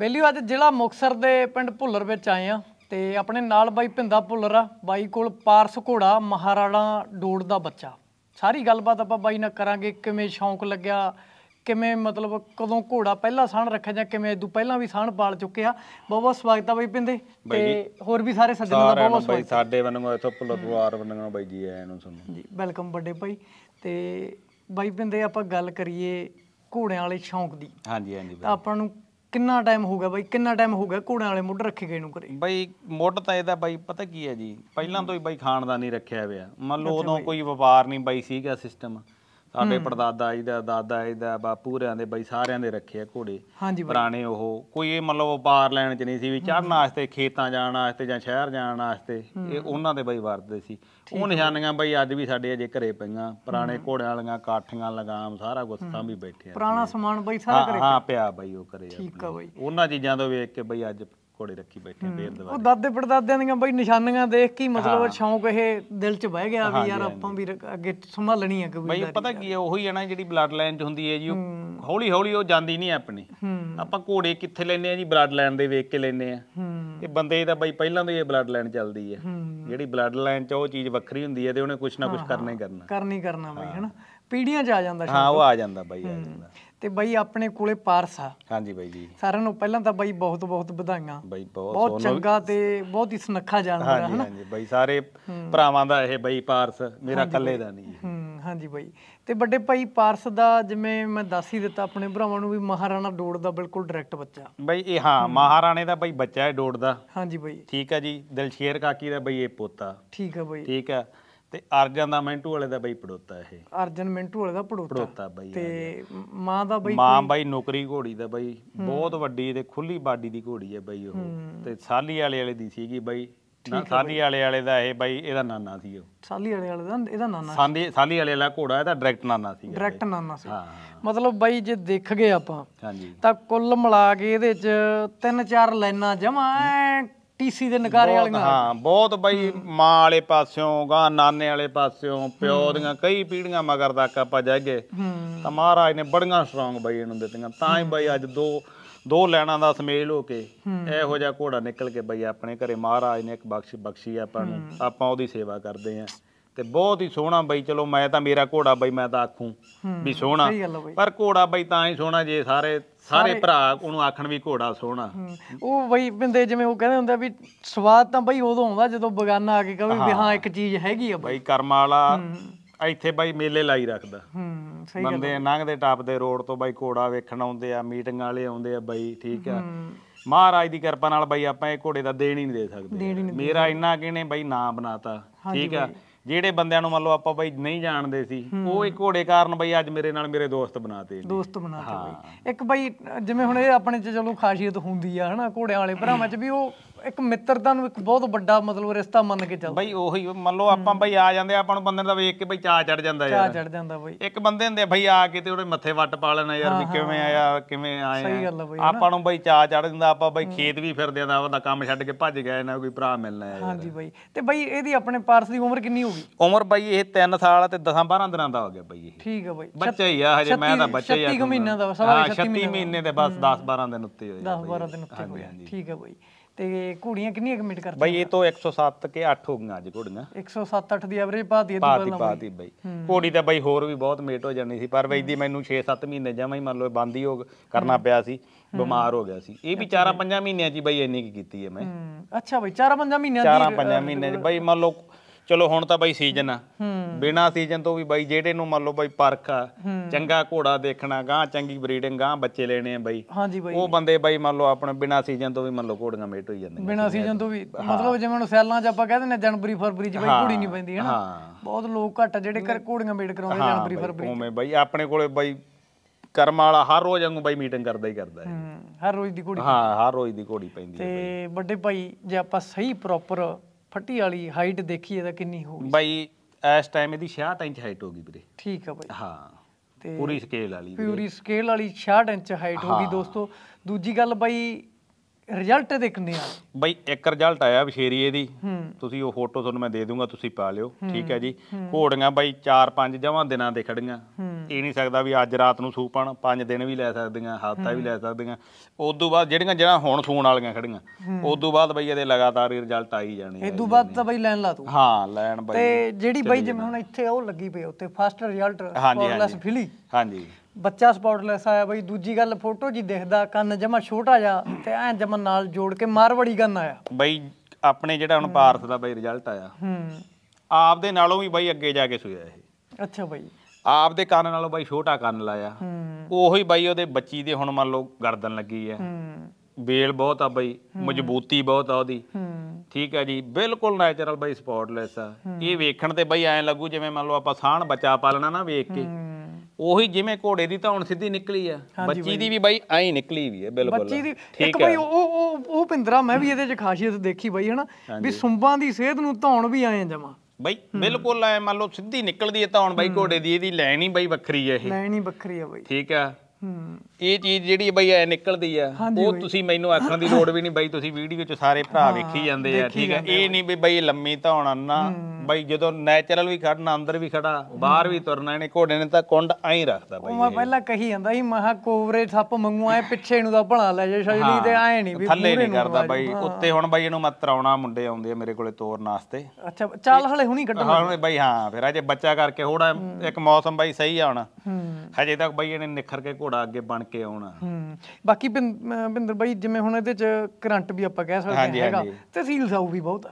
ਬੇਲੀਓ ਅੱਜ ਜ਼ਿਲ੍ਹਾ ਮੁਕਸਰ ਦੇ ਪਿੰਡ ਭੁੱਲਰ ਵਿੱਚ ਆਏ ਆ ਤੇ ਆਪਣੇ ਨਾਲ ਬਾਈ ਭਿੰਦਾ ਭੁੱਲਰ ਆ ਬਾਈ ਕੋਲ ਪਾਰਸ ਘੋੜਾ ਮਹਾਰਾਣਾ ਡੋੜ ਦਾ ਬੱਚਾ ਸਾਰੀ ਗੱਲਬਾਤ ਆਪਾਂ ਬਾਈ ਨਾਲ ਕਰਾਂਗੇ ਕਿਵੇਂ ਸ਼ੌਂਕ ਲੱਗਿਆ ਕਿਵੇਂ ਮਤਲਬ ਕਦੋਂ ਘੋੜਾ ਪਹਿਲਾ ਸਾਣ ਰੱਖਿਆ ਜਾਂ ਕਿਵੇਂ ਇਦੋਂ ਪਹਿਲਾਂ ਵੀ ਸਾਣ ਪਾਲ ਚੁੱਕੇ ਆ ਬਹੁਤ ਬਹੁਤ ਸਵਾਗਤ ਆ ਬਾਈ ਪਿੰਦੇ ਤੇ ਹੋਰ ਵੀ ਸਾਰੇ ਸੱਜਣਾਂ ਦਾ ਬਹੁਤ ਬਹੁਤ ਸਵਾਗਤ ਸਾਡੇ ਵੱਲੋਂ ਇੱਥੋਂ ਭੁੱਲਰ ਪਰਿਵਾਰ ਵੱਲੋਂ ਬਾਈ ਜੀ ਆਏ ਨੂੰ ਸਾਨੂੰ ਜੀ ਵੈਲਕਮ ਵੱਡੇ ਭਾਈ ਤੇ ਬਾਈ ਪਿੰਦੇ ਆਪਾਂ ਗੱਲ ਕਰੀਏ ਘੋੜਿਆਂ ਵਾਲੇ ਸ਼ੌਂਕ ਦੀ ਹਾਂਜੀ ਹਾਂਜੀ ਤਾਂ ਆਪਾਂ ਨੂੰ ਕਿੰਨਾ ਟਾਈਮ ਹੋ ਗਿਆ ਬਾਈ ਕਿੰਨਾ ਟਾਈਮ ਹੋ ਗਿਆ ਘੋੜਿਆਂ ਵਾਲੇ ਮੁੱਢ ਰੱਖੇ ਗਏ ਨੂੰ ਕਰੇ ਬਾਈ ਮੁੱਢ ਤਾਂ ਇਹਦਾ ਬਾਈ ਪਤਾ ਕੀ ਹੈ ਜੀ ਪਹਿਲਾਂ ਤੋਂ ਹੀ ਬਾਈ ਖਾਨਦਾਨੀ ਰੱਖਿਆ ਹੋਇਆ ਮੰਨ ਲਓ ਉਦੋਂ ਕੋਈ ਵਪਾਰ ਨਹੀਂ ਬਾਈ ਸੀਗਾ ਸਿਸਟਮ ਸਾਡੇ ਪੜਦਾਦਾ ਜੀ ਦਾ ਦਾਦਾ ਜੀ ਦਾ ਬਾਪੂ ਰਿਆਂ ਦੇ ਬਈ ਸਾਰਿਆਂ ਦੇ ਰੱਖੇ ਆ ਘੋੜੇ ਪੁਰਾਣੇ ਉਹ ਕੋਈ ਇਹ ਮਤਲਬ ਵਪਾਰ ਲੈਣ ਚ ਨਹੀਂ ਸੀ ਵੀ ਚੜਨ ਵਾਸਤੇ ਖੇਤਾਂ ਜਾਣ ਵਾਸਤੇ ਜਾਂ ਸ਼ਹਿਰ ਜਾਣ ਵਾਸਤੇ ਇਹ ਉਹਨਾਂ ਦੇ ਬਈ ਵਰਤਦੇ ਸੀ ਉਹ ਨਿਸ਼ਾਨੀਆਂ ਬਈ ਅੱਜ ਵੀ ਸਾਡੇ ਅਜੇ ਘਰੇ ਪਈਆਂ ਪੁਰਾਣੇ ਘੋੜਿਆਂ ਵਾਲੀਆਂ ਕਾਠੀਆਂ ਲਗਾਮ ਸਾਰਾ ਗੁੱਸਾ ਵੀ ਬੈਠੇ ਆ ਪੁਰਾਣਾ ਸਮਾਨ ਬਈ ਸਾਰਾ ਘਰੇ ਹਾਂ ਪਿਆ ਬਈ ਉਹ ਘਰੇ ਠੀਕ ਆ ਬਈ ਉਹਨਾਂ ਚੀਜ਼ਾਂ ਤੋਂ ਵੇਖ ਕੇ ਬਈ ਅੱਜ ਘੋੜੇ ਰੱਖੀ ਬੈਠੇ ਬੇਰ ਦਵਾ ਉਹ ਦਾਦੇ ਪੜਦਾਦਿਆਂ ਦੀਆਂ ਬਈ ਨਿਸ਼ਾਨੀਆਂ ਦੇਖ ਕੇ ਮਤਲਬ ਸ਼ੌਂਕ ਇਹ ਦਿਲ 'ਚ ਬਹਿ ਗਿਆ ਵੀ ਯਾਰ ਆਪਾਂ ਵੀ ਅੱਗੇ ਸੰਭਾਲਣੀ ਆ ਕਬੀਰ ਬਈ ਪਤਾ ਕੀ ਹੈ ਉਹੀ ਹੈ ਨਾ ਜਿਹੜੀ ਬਲੱਡ ਲਾਈਨ 'ਚ ਹੁੰਦੀ ਹੈ ਜੀ ਉਹ ਹੌਲੀ ਹੌਲੀ ਉਹ ਜਾਂਦੀ ਨਹੀਂ ਆਪਣੀ ਆਪਾਂ ਘੋੜੇ ਕਿੱਥੇ ਲੈਨੇ ਆ ਜੀ ਬਲੱਡ ਲਾਈਨ ਦੇ ਵੇਖ ਕੇ ਲੈਨੇ ਆ ਇਹ ਬੰਦੇ ਦਾ ਬਈ ਪਹਿਲਾਂ ਤੋਂ ਇਹ ਬਲੱਡ ਲਾਈਨ ਚੱਲਦੀ ਹੈ ਜਿਹੜੀ ਬਲੱਡ ਲਾਈਨ 'ਚ ਉਹ ਚੀਜ਼ ਵੱਖਰੀ ਹੁੰਦੀ ਹੈ ਤੇ ਉਹਨੇ ਕੁਝ ਨਾ ਕੁਝ ਕਰਨਾ ਹੀ ਕਰਨਾ ਕਰਨੀ ਕਰਨਾ ਬਈ ਹਨਾ ਪੀੜੀਆਂ 'ਚ ਆ ਜਾਂਦਾ ਹਾਂ ਉਹ ਆ ਜਾਂਦਾ ਬਈ ਆ ਜਾਂਦਾ ਤੇ ਬਾਈ ਆਪਣੇ ਕੋਲੇ ਪਾਰਸ ਆ ਹਾਂਜੀ ਬਾਈ ਜੀ ਸਾਰਿਆਂ ਨੂੰ ਪਹਿਲਾਂ ਤਾਂ ਬਾਈ ਬਹੁਤ ਬਹੁਤ ਵਧਾਈਆਂ ਬਾਈ ਬਹੁਤ ਚੰਗਾ ਤੇ ਬਹੁਤ ਹੀ ਸੁਨੱਖਾ ਜਾਨਵਰ ਹੈ ਹਾਂਜੀ ਹਾਂਜੀ ਬਾਈ ਸਾਰੇ ਭਰਾਵਾਂ ਦਾ ਇਹ ਬਾਈ ਪਾਰਸ ਮੇਰਾ ਇਕੱਲੇ ਦਾ ਨਹੀਂ ਹੂੰ ਹਾਂਜੀ ਬਾਈ ਤੇ ਵੱਡੇ ਭਾਈ ਪਾਰਸ ਦਾ ਜਿਵੇਂ ਮੈਂ ਦੱਸ ਹੀ ਦਿੱਤਾ ਆਪਣੇ ਭਰਾਵਾਂ ਨੂੰ ਵੀ ਮਹਾਰਾਣਾ ਡੋੜ ਦਾ ਬਿਲਕੁਲ ਡਾਇਰੈਕਟ ਬੱਚਾ ਬਾਈ ਇਹ ਹਾਂ ਮਹਾਰਾਣੇ ਦਾ ਬਾਈ ਬੱਚਾ ਹੈ ਡੋੜ ਦਾ ਹਾਂਜੀ ਬਾਈ ਠੀਕ ਹੈ ਜੀ ਦਿਲਸ਼ੇਰ ਕਾਕੀ ਦਾ ਬਾਈ ਇਹ ਪੋਤਾ ਠੀਕ ਹੈ ਬਾਈ ਠੀਕ ਹੈ ਤੇ ਅਰਜਨ ਦਾ ਮਿੰਟੂ ਵਾਲੇ ਦਾ ਬਾਈ ਪੜੋਤਾ ਇਹ ਅਰਜਨ ਮਿੰਟੂ ਵਾਲੇ ਦਾ ਪੜੋਤਾ ਪੜੋਤਾ ਤੇ ਮਾਂ ਦਾ ਬਾਈ ਮਾਂ ਬਾਈ ਨੌਕਰੀ ਘੋੜੀ ਦਾ ਬਾਈ ਬਹੁਤ ਵੱਡੀ ਤੇ ਖੁੱਲੀ ਬਾਡੀ ਦੀ ਘੋੜੀ ਹੈ ਬਾਈ ਉਹ ਤੇ ਸਾਲੀ ਵਾਲੇ ਵਾਲੇ ਦੀ ਸੀਗੀ ਬਾਈ ਸਾਲੀ ਵਾਲੇ ਵਾਲੇ ਦਾ ਇਹ ਬਾਈ ਇਹਦਾ ਨਾਨਾ ਸੀ ਉਹ ਸਾਲੀ ਵਾਲੇ ਵਾਲੇ ਦਾ ਇਹਦਾ ਨਾਨਾ ਸਾਲੀ ਸਾਲੀ ਵਾਲੇ ਵਾਲਾ ਘੋੜਾ ਇਹਦਾ ਡਾਇਰੈਕਟ ਨਾਨਾ ਸੀ ਡਾਇਰੈਕਟ ਨਾਨਾ ਸੀ ਮਤਲਬ ਬਾਈ ਜੇ ਦੇਖ ਗਏ ਆਪਾਂ ਹਾਂਜੀ ਤਾਂ ਕੁੱਲ ਮਿਲਾ ਕੇ ਇਹਦੇ ਚ ਤਿੰਨ ਚਾਰ ਲਾਈਨਾਂ ਜਮਾ ਟੀਸੀ ਦੇ ਨਗਾਰੇ ਵਾਲੀਆਂ ਹਾਂ ਬਹੁਤ ਬਈ ਮਾਂ ਵਾਲੇ ਪਾਸਿਓਂ ਗਾ ਨਾਨੇ ਵਾਲੇ ਪਾਸਿਓਂ ਪਿਓ ਦੀਆਂ ਕਈ ਪੀੜੀਆਂ ਮਗਰ ਤੱਕ ਆਪਾਂ ਜਾਗੇ ਤਾਂ ਮਹਾਰਾਜ ਨੇ ਬੜੀਆਂ ਸਟਰੋਂਗ ਬਈ ਇਹਨੂੰ ਦਿੱਤੀਆਂ ਤਾਂ ਹੀ ਬਈ ਅੱਜ ਦੋ ਦੋ ਲੈਣਾ ਦਾ ਸਮੇਲ ਹੋ ਕੇ ਇਹੋ ਜਿਹਾ ਘੋੜਾ ਨਿਕਲ ਕੇ ਬਈ ਆਪਣੇ ਘਰੇ ਮਹਾਰਾਜ ਨੇ ਇੱਕ ਬਖਸ਼ ਬਖਸ਼ੀ ਆਪਾਂ ਨੂੰ ਆਪਾਂ ਉਹਦੀ ਸੇਵਾ ਕਰਦੇ ਆਂ ਤੇ ਬਹੁਤ ਹੀ ਸੋਹਣਾ ਬਈ ਚਲੋ ਮੈਂ ਤਾਂ ਮੇਰਾ ਘੋੜਾ ਬਈ ਮੈਂ ਤਾਂ ਆਖੂੰ ਵੀ ਸੋਹਣਾ ਪਰ ਘੋੜਾ ਬਈ ਤਾਂ ਹੀ ਸੋਹਣਾ ਜੇ ਸਾਰੇ ਸਾਰੇ ਭਰਾ ਉਹਨੂੰ ਆਖਣ ਵੀ ਘੋੜਾ ਸੋਹਣਾ ਉਹ ਬਈ ਬੰਦੇ ਜਿਵੇਂ ਉਹ ਕਹਿੰਦੇ ਹੁੰਦੇ ਵੀ ਸਵਾਦ ਤਾਂ ਬਈ ਉਦੋਂ ਆਉਂਦਾ ਜਦੋਂ ਬਗਾਨਾ ਆ ਕੇ ਕਹੇ ਵੀ ਹਾਂ ਇੱਕ ਚੀਜ਼ ਹੈਗੀ ਆ ਬਈ ਕਰਮ ਵਾਲਾ ਇੱਥੇ ਬਾਈ ਮੇਲੇ ਲਾਈ ਰੱਖਦਾ ਹੂੰ ਸਹੀ ਗੱਲ ਬੰਦੇ ਲੰਘਦੇ ਟਾਪ ਦੇ ਰੋਡ ਤੋਂ ਬਾਈ ਘੋੜਾ ਵੇਖਣ ਆਉਂਦੇ ਆ ਮੀਟਿੰਗ ਵਾਲੇ ਆਉਂਦੇ ਆ ਬਾਈ ਠੀਕ ਆ ਮਹਾਰਾਜ ਦੀ ਕਿਰਪਾ ਨਾਲ ਬਾਈ ਆਪਾਂ ਇਹ ਘੋੜੇ ਦਾ ਦੇਣ ਹੀ ਨਹੀਂ ਦੇ ਸਕਦੇ ਮੇਰਾ ਇੰਨਾ ਕਿਨੇ ਬਾਈ ਨਾਂ ਬਣਾਤਾ ਠੀਕ ਆ ਜਿਹੜੇ ਬੰਦਿਆਂ ਨੂੰ ਮੰਨ ਲਓ ਆਪਾਂ ਬਈ ਨਹੀਂ ਜਾਣਦੇ ਸੀ ਉਹ ਇੱਕ ਘੋੜੇ ਕਾਰਨ ਬਈ ਅੱਜ ਮੇਰੇ ਨਾਲ ਮੇਰੇ ਦੋਸਤ ਬਣਾਤੇ ਦੋਸਤ ਬਣਾਤੇ ਬਈ ਇੱਕ ਬਈ ਜਿਵੇਂ ਹੁਣ ਇਹ ਆਪਣੇ ਚ ਚਲੋ ਖਾਸੀਅਤ ਹੁੰਦੀ ਆ ਹਨਾ ਘੋੜਿਆਂ ਵਾਲੇ ਭਰਾਵਾਂ ਚ ਵੀ ਉਹ ਇੱਕ ਮਿੱਤਰਤਾ ਨੂੰ ਇੱਕ ਬਹੁਤ ਵੱਡਾ ਮਤਲਬ ਰਿਸ਼ਤਾ ਮੰਨ ਕੇ ਚੱਲ ਬਈ ਉਹੀ ਮੰਨ ਲਓ ਆਪਾਂ ਬਈ ਆ ਜਾਂਦੇ ਆਪਾਂ ਨੂੰ ਬੰਦੇ ਦਾ ਵੇਖ ਕੇ ਬਈ ਚਾਹ ਚੜ ਜਾਂਦਾ ਯਾਰ ਚਾਹ ਚੜ ਜਾਂਦਾ ਬਈ ਇੱਕ ਬੰਦੇ ਹੁੰਦੇ ਬਈ ਆ ਕੇ ਤੇ ਉਹਦੇ ਮੱਥੇ ਵੱਟ ਪਾ ਲੈਣਾ ਯਾਰ ਵੀ ਕਿਵੇਂ ਆਇਆ ਕਿਵੇਂ ਆਇਆ ਸਹੀ ਗੱਲ ਬਈ ਆਪਾਂ ਨੂੰ ਬਈ ਚਾਹ ਚੜ ਜਾਂਦਾ ਆਪਾਂ ਬਈ ਖੇਤ ਵੀ ਫਿਰਦੇ ਆਂ ਦਾ ਕੰਮ ਛੱਡ ਕੇ ਭੱਜ ਗਏ ਨਾ ਕੋਈ ਭਰਾ ਮਿਲਣਾ ਯਾਰ ਹਾਂਜੀ ਬਈ ਤੇ ਬਈ ਇਹਦੀ ਆਪਣੇ ਪਾਰਸ ਦੀ ਉਮਰ ਕਿੰਨੀ ਹੋਗੀ ਉਮਰ ਬਈ ਇਹ 3 ਸਾਲ ਤੇ 10 12 ਦਿਨਾਂ ਦਾ ਹੋ ਗਿਆ ਬਈ ਇਹ ਠੀਕ ਹੈ ਬਈ ਬੱਚਾ ਹੀ ਆ ਹਜੇ ਮੈਂ ਤਾਂ ਬੱਚਾ ਹੀ ਆ 36 ਮਹੀਨਿਆਂ ਦਾ ਸਵਾ 36 ਮਹੀਨੇ ਦੇ ਬਸ 10 12 ਦਿਨ ਉੱਤੇ ਹੋਏ 10 12 ਦਿਨ ਉੱਤੇ ਹੋਏ ਠੀਕ ਹੈ ਬਈ ਤੇ ਘੋੜੀਆਂ ਕਿੰਨੀਆਂ ਕਮਿਟ ਕਰਦੇ ਬਈ ਇਹ ਤੋਂ 107 ਕੇ 8 ਹੋ ਗਈਆਂ ਅੱਜ ਘੋੜੀਆਂ 107 8 ਦੀ ਐਵਰੇਜ ਪਾਤੀ ਇਹ ਤੋਂ ਪਾਤੀ ਬਈ ਘੋੜੀ ਤਾਂ ਬਈ ਹੋਰ ਵੀ ਬਹੁਤ ਮੇਟ ਹੋ ਜਾਣੀ ਸੀ ਪਰ ਬਈ ਦੀ ਮੈਨੂੰ 6-7 ਮਹੀਨੇ ਜਮਾਂ ਹੀ ਮੰਨ ਲਓ ਬੰਦ ਹੀ ਹੋ ਕਰਨਾ ਪਿਆ ਸੀ ਬਿਮਾਰ ਹੋ ਗਿਆ ਸੀ ਇਹ ਵੀ 4-5 ਮਹੀਨਿਆਂ 'ਚ ਬਈ ਇੰਨੀ ਕੀ ਕੀਤੀ ਹੈ ਮੈਂ ਅੱਛਾ ਬਈ 4-5 ਮਹੀਨਿਆਂ ਦੀ 4-5 ਮਹੀਨਿਆਂ 'ਚ ਬਈ ਮੰਨ ਲਓ ਚਲੋ ਹੁਣ ਤਾਂ ਬਾਈ ਸੀਜ਼ਨ ਆ ਬਿਨਾ ਸੀਜ਼ਨ ਤੋਂ ਵੀ ਬਾਈ ਜਿਹੜੇ ਨੂੰ ਮੰਨ ਲਓ ਬਾਈ ਪਰਖ ਆ ਚੰਗਾ ਘੋੜਾ ਦੇਖਣਾ ਗਾਂ ਚੰਗੀ ਬਰੀਡਿੰਗ ਗਾਂ ਬੱਚੇ ਲੈਣੇ ਆ ਬਾਈ ਉਹ ਬੰਦੇ ਬਾਈ ਮੰਨ ਲਓ ਆਪਣੇ ਬਿਨਾ ਸੀਜ਼ਨ ਤੋਂ ਵੀ ਮੰਨ ਲਓ ਘੋੜੀਆਂ ਮੇਟ ਹੋਈ ਜਾਂਦੀਆਂ ਬਿਨਾ ਸੀਜ਼ਨ ਤੋਂ ਵੀ ਮਤਲਬ ਜਿਵੇਂ ਹੁਣ ਸੈਲਾਂ 'ਚ ਆਪਾਂ ਕਹਿੰਦੇ ਨੇ ਜਨਵਰੀ ਫਰਵਰੀ 'ਚ ਬਾਈ ਘੋੜੀ ਨਹੀਂ ਪੈਂਦੀ ਹੈ ਬਹੁਤ ਲੋਕ ਘੱਟ ਜਿਹੜੇ ਕਰ ਘੋੜੀਆਂ ਮੇਟ ਕਰਾਉਂਦੇ ਜਨਵਰੀ ਫਰਵਰੀ 'ਚ ਉਵੇਂ ਬਾਈ ਆਪਣੇ ਕੋਲੇ ਬਾਈ ਕਰਮ ਵਾਲਾ ਹਰ ਰੋਜ਼ ਵਾਂਗੂ ਬਾਈ ਮੀਟਿੰਗ ਕਰਦਾ ਹੀ ਕਰਦਾ ਹੈ ਹਰ ਰੋਜ਼ ਦੀ ਘੋੜੀ ਹਾਂ ਹਰ ਰੋਜ਼ ਦੀ ਘੋੜੀ ਪੈਂਦੀ ਹੈ ਤੇ ਵੱਡੇ ਭਾਈ ਜੇ ਆਪਾਂ ਸਹੀ ਪ੍ਰੋਪਰ ਫੱਟੀ ਵਾਲੀ ਹਾਈਟ ਦੇਖੀਏ ਤਾਂ ਕਿੰਨੀ ਹੋਊਗੀ ਬਾਈ ਇਸ ਟਾਈਮ ਇਹਦੀ 66 ਇੰਚ ਹਾਈਟ ਹੋਗੀ ਵੀਰੇ ਠੀਕ ਆ ਬਾਈ ਹਾਂ ਤੇ ਪੂਰੀ ਸਕੇਲ ਵਾਲੀ ਪੂਰੀ ਸਕੇਲ ਵਾਲੀ 66 ਇੰਚ ਹਾਈਟ ਹੋਗੀ ਦੋਸਤੋ ਦੂਜੀ ਗੱਲ ਬਾਈ ਰਿਜ਼ਲਟ ਦੇਖਣੇ ਆ ਬਈ ਇੱਕ ਰਿਜ਼ਲਟ ਆਇਆ ਵਿਸ਼ੇਰੀਏ ਦੀ ਤੁਸੀਂ ਉਹ ਫੋਟੋ ਤੁਹਾਨੂੰ ਮੈਂ ਦੇ ਦੂੰਗਾ ਤੁਸੀਂ ਪਾ ਲਿਓ ਠੀਕ ਹੈ ਜੀ ਘੋੜੀਆਂ ਬਈ 4-5 ਜਮਾਂ ਦਿਨਾਂ ਦੇ ਖੜੀਆਂ ਇਹ ਨਹੀਂ ਸਕਦਾ ਵੀ ਅੱਜ ਰਾਤ ਨੂੰ ਸੂਪਣ 5 ਦਿਨ ਵੀ ਲੈ ਸਕਦੀਆਂ ਹਫ਼ਤਾ ਵੀ ਲੈ ਸਕਦੀਆਂ ਉਸ ਤੋਂ ਬਾਅਦ ਜਿਹੜੀਆਂ ਜਿਹੜਾ ਹੁਣ ਸੂਣ ਵਾਲੀਆਂ ਖੜੀਆਂ ਉਸ ਤੋਂ ਬਾਅਦ ਬਈ ਇਹਦੇ ਲਗਾਤਾਰ ਰਿਜ਼ਲਟ ਆਈ ਜਾਣੇ ਇਸ ਤੋਂ ਬਾਅਦ ਤਾਂ ਬਈ ਲੈਣ ਲਾ ਤੂੰ ਹਾਂ ਲੈਣ ਬਈ ਤੇ ਜਿਹੜੀ ਬਈ ਜਿਵੇਂ ਹੁਣ ਇੱਥੇ ਉਹ ਲੱਗੀ ਪਈ ਉੱਤੇ ਫਸਟ ਰਿਜ਼ਲਟ ਹਾਂਜੀ ਫਿਲੀ ਹਾਂਜੀ ਬੱਚਾ ਸਪੌਟਲੈਸ ਆਇਆ ਬਈ ਦੂਜੀ ਗੱਲ ਫੋਟੋ ਜੀ ਦਿਖਦਾ ਕੰਨ ਜਮਾ ਛੋਟਾ ਜਾ ਤੇ ਐ ਜਮਾ ਨਾਲ ਜੋੜ ਕੇ ਮਾਰਵੜੀ ਗੰਨ ਆਇਆ ਬਈ ਆਪਣੇ ਜਿਹੜਾ ਹੁਣ ਪਾਰਥ ਦਾ ਬਈ ਰਿਜ਼ਲਟ ਆਇਆ ਹੂੰ ਆਪ ਦੇ ਨਾਲੋਂ ਵੀ ਬਈ ਅੱਗੇ ਜਾ ਕੇ ਸੁਇਆ ਇਹ ਅੱਛਾ ਬਈ ਆਪ ਦੇ ਕੰਨ ਨਾਲੋਂ ਬਈ ਛੋਟਾ ਕੰਨ ਲਾਇਆ ਉਹੀ ਬਈ ਉਹਦੇ ਬੱਚੀ ਦੇ ਹੁਣ ਮੰਨ ਲਓ ਗਰਦਨ ਲੱਗੀ ਹੂੰ ਬੇਲ ਬਹੁਤ ਆ ਬਈ ਮਜ਼ਬੂਤੀ ਬਹੁਤ ਆ ਉਹਦੀ ਠੀਕ ਹੈ ਜੀ ਬਿਲਕੁਲ ਨੇਚਰਲ ਬਾਈ ਸਪੌਟਲੈਸ ਆ ਇਹ ਵੇਖਣ ਤੇ ਬਾਈ ਐਂ ਲੱਗੂ ਜਿਵੇਂ ਮੰਨ ਲਓ ਆਪਾਂ ਸਾਹਣ ਬੱਚਾ ਪਾਲਣਾ ਨਾ ਵੇਖ ਕੇ ਉਹੀ ਜਿਵੇਂ ਘੋੜੇ ਦੀ ਧੌਣ ਸਿੱਧੀ ਨਿਕਲੀ ਆ ਬੱਚੀ ਦੀ ਵੀ ਬਾਈ ਐਂ ਨਿਕਲੀ ਵੀ ਹੈ ਬਿਲਕੁਲ ਬੱਚੀ ਦੀ ਇੱਕ ਬਾਈ ਉਹ ਉਹ ਉਹ ਭਿੰਦਰਾ ਮੈਂ ਵੀ ਇਹਦੇ ਚ ਖਾਸੀਅਤ ਦੇਖੀ ਬਾਈ ਹਨਾ ਵੀ ਸੁੰਬਾਂ ਦੀ ਸਿਹਤ ਨੂੰ ਧੌਣ ਵੀ ਆਏ ਜਮਾ ਬਾਈ ਬਿਲਕੁਲ ਐ ਮੰਨ ਲਓ ਸਿੱਧੀ ਨਿਕਲਦੀ ਹੈ ਧੌਣ ਬਾਈ ਘੋੜੇ ਦੀ ਇਹਦੀ ਲੈਣ ਹੀ ਬਾਈ ਵੱਖਰੀ ਹੈ ਇਹ ਲੈਣ ਹੀ ਵੱਖਰੀ ਹੈ ਬਾਈ ਠੀਕ ਆ ਇਹ ਚੀਜ਼ ਜਿਹੜੀ ਬਈ ਐ ਨਿਕਲਦੀ ਆ ਉਹ ਤੁਸੀਂ ਮੈਨੂੰ ਆਖਣ ਦੀ ਲੋੜ ਵੀ ਨਹੀਂ ਬਾਈ ਤੁਸੀਂ ਵੀਡੀਓ 'ਚ ਸਾਰੇ ਭਰਾ ਵੇਖੀ ਜਾਂਦੇ ਆ ਠੀਕ ਆ ਇਹ ਨਹੀਂ ਬਈ ਬਈ ਲੰਮੀ ਧੌਣ ਨਾ ਬਾਈ ਜਦੋਂ ਨੈਚੁਰਲ ਵੀ ਖੜਨਾ ਅੰਦਰ ਵੀ ਖੜਾ ਬਾਹਰ ਵੀ ਤੁਰਨਾ ਇਹਨੇ ਘੋੜੇ ਨੇ ਤਾਂ ਕੁੰਡ ਐਂ ਰੱਖਦਾ ਬਾਈ ਮੈਂ ਪਹਿਲਾਂ ਕਹੀ ਜਾਂਦਾ ਸੀ ਮਹਾ ਕੋਬਰੇ ਸੱਪ ਮੰਗੂ ਆਏ ਪਿੱਛੇ ਨੂੰ ਦਾ ਭਣਾ ਲੈ ਜੇ ਸ਼ੈਲੀ ਤੇ ਆਏ ਨਹੀਂ ਵੀ ਥੱਲੇ ਨਹੀਂ ਕਰਦਾ ਬਾਈ ਉੱਤੇ ਹੁਣ ਬਾਈ ਇਹਨੂੰ ਮਤ ਮੁੰਡੇ ਆਉਂਦੇ ਆ ਮੇਰੇ ਕੋਲੇ ਤੋਰਨ ਵਾਸਤੇ ਅੱਛਾ ਚੱਲ ਹਲੇ ਹੁਣੀ ਕੱਢਣਾ ਹਾਂ ਬਾਈ ਹਾਂ ਫਿਰ ਅਜੇ ਬੱਚਾ ਕਰਕੇ ਹੋੜਾ ਇੱਕ ਮੌਸਮ ਬਾਈ ਸਹੀ ਆਉਣਾ ਹਜੇ ਤੱਕ ਬਾਈ ਇਹਨੇ ਨਿਖਰ ਕੇ ਘੋੜਾ ਅੱਗੇ ਬਣ ਕੇ ਆਉਣਾ ਬਾਕੀ ਬਿੰਦਰ ਬਾਈ ਜਿਵੇਂ ਹੁਣ ਇਹਦੇ ਚ ਕਰੰਟ ਵੀ ਆਪਾਂ ਕਹਿ ਸਕਦੇ ਹਾਂ ਹੈਗਾ ਤਹਿਸੀਲ ਸਾਊ ਵੀ ਬਹੁਤ ਆ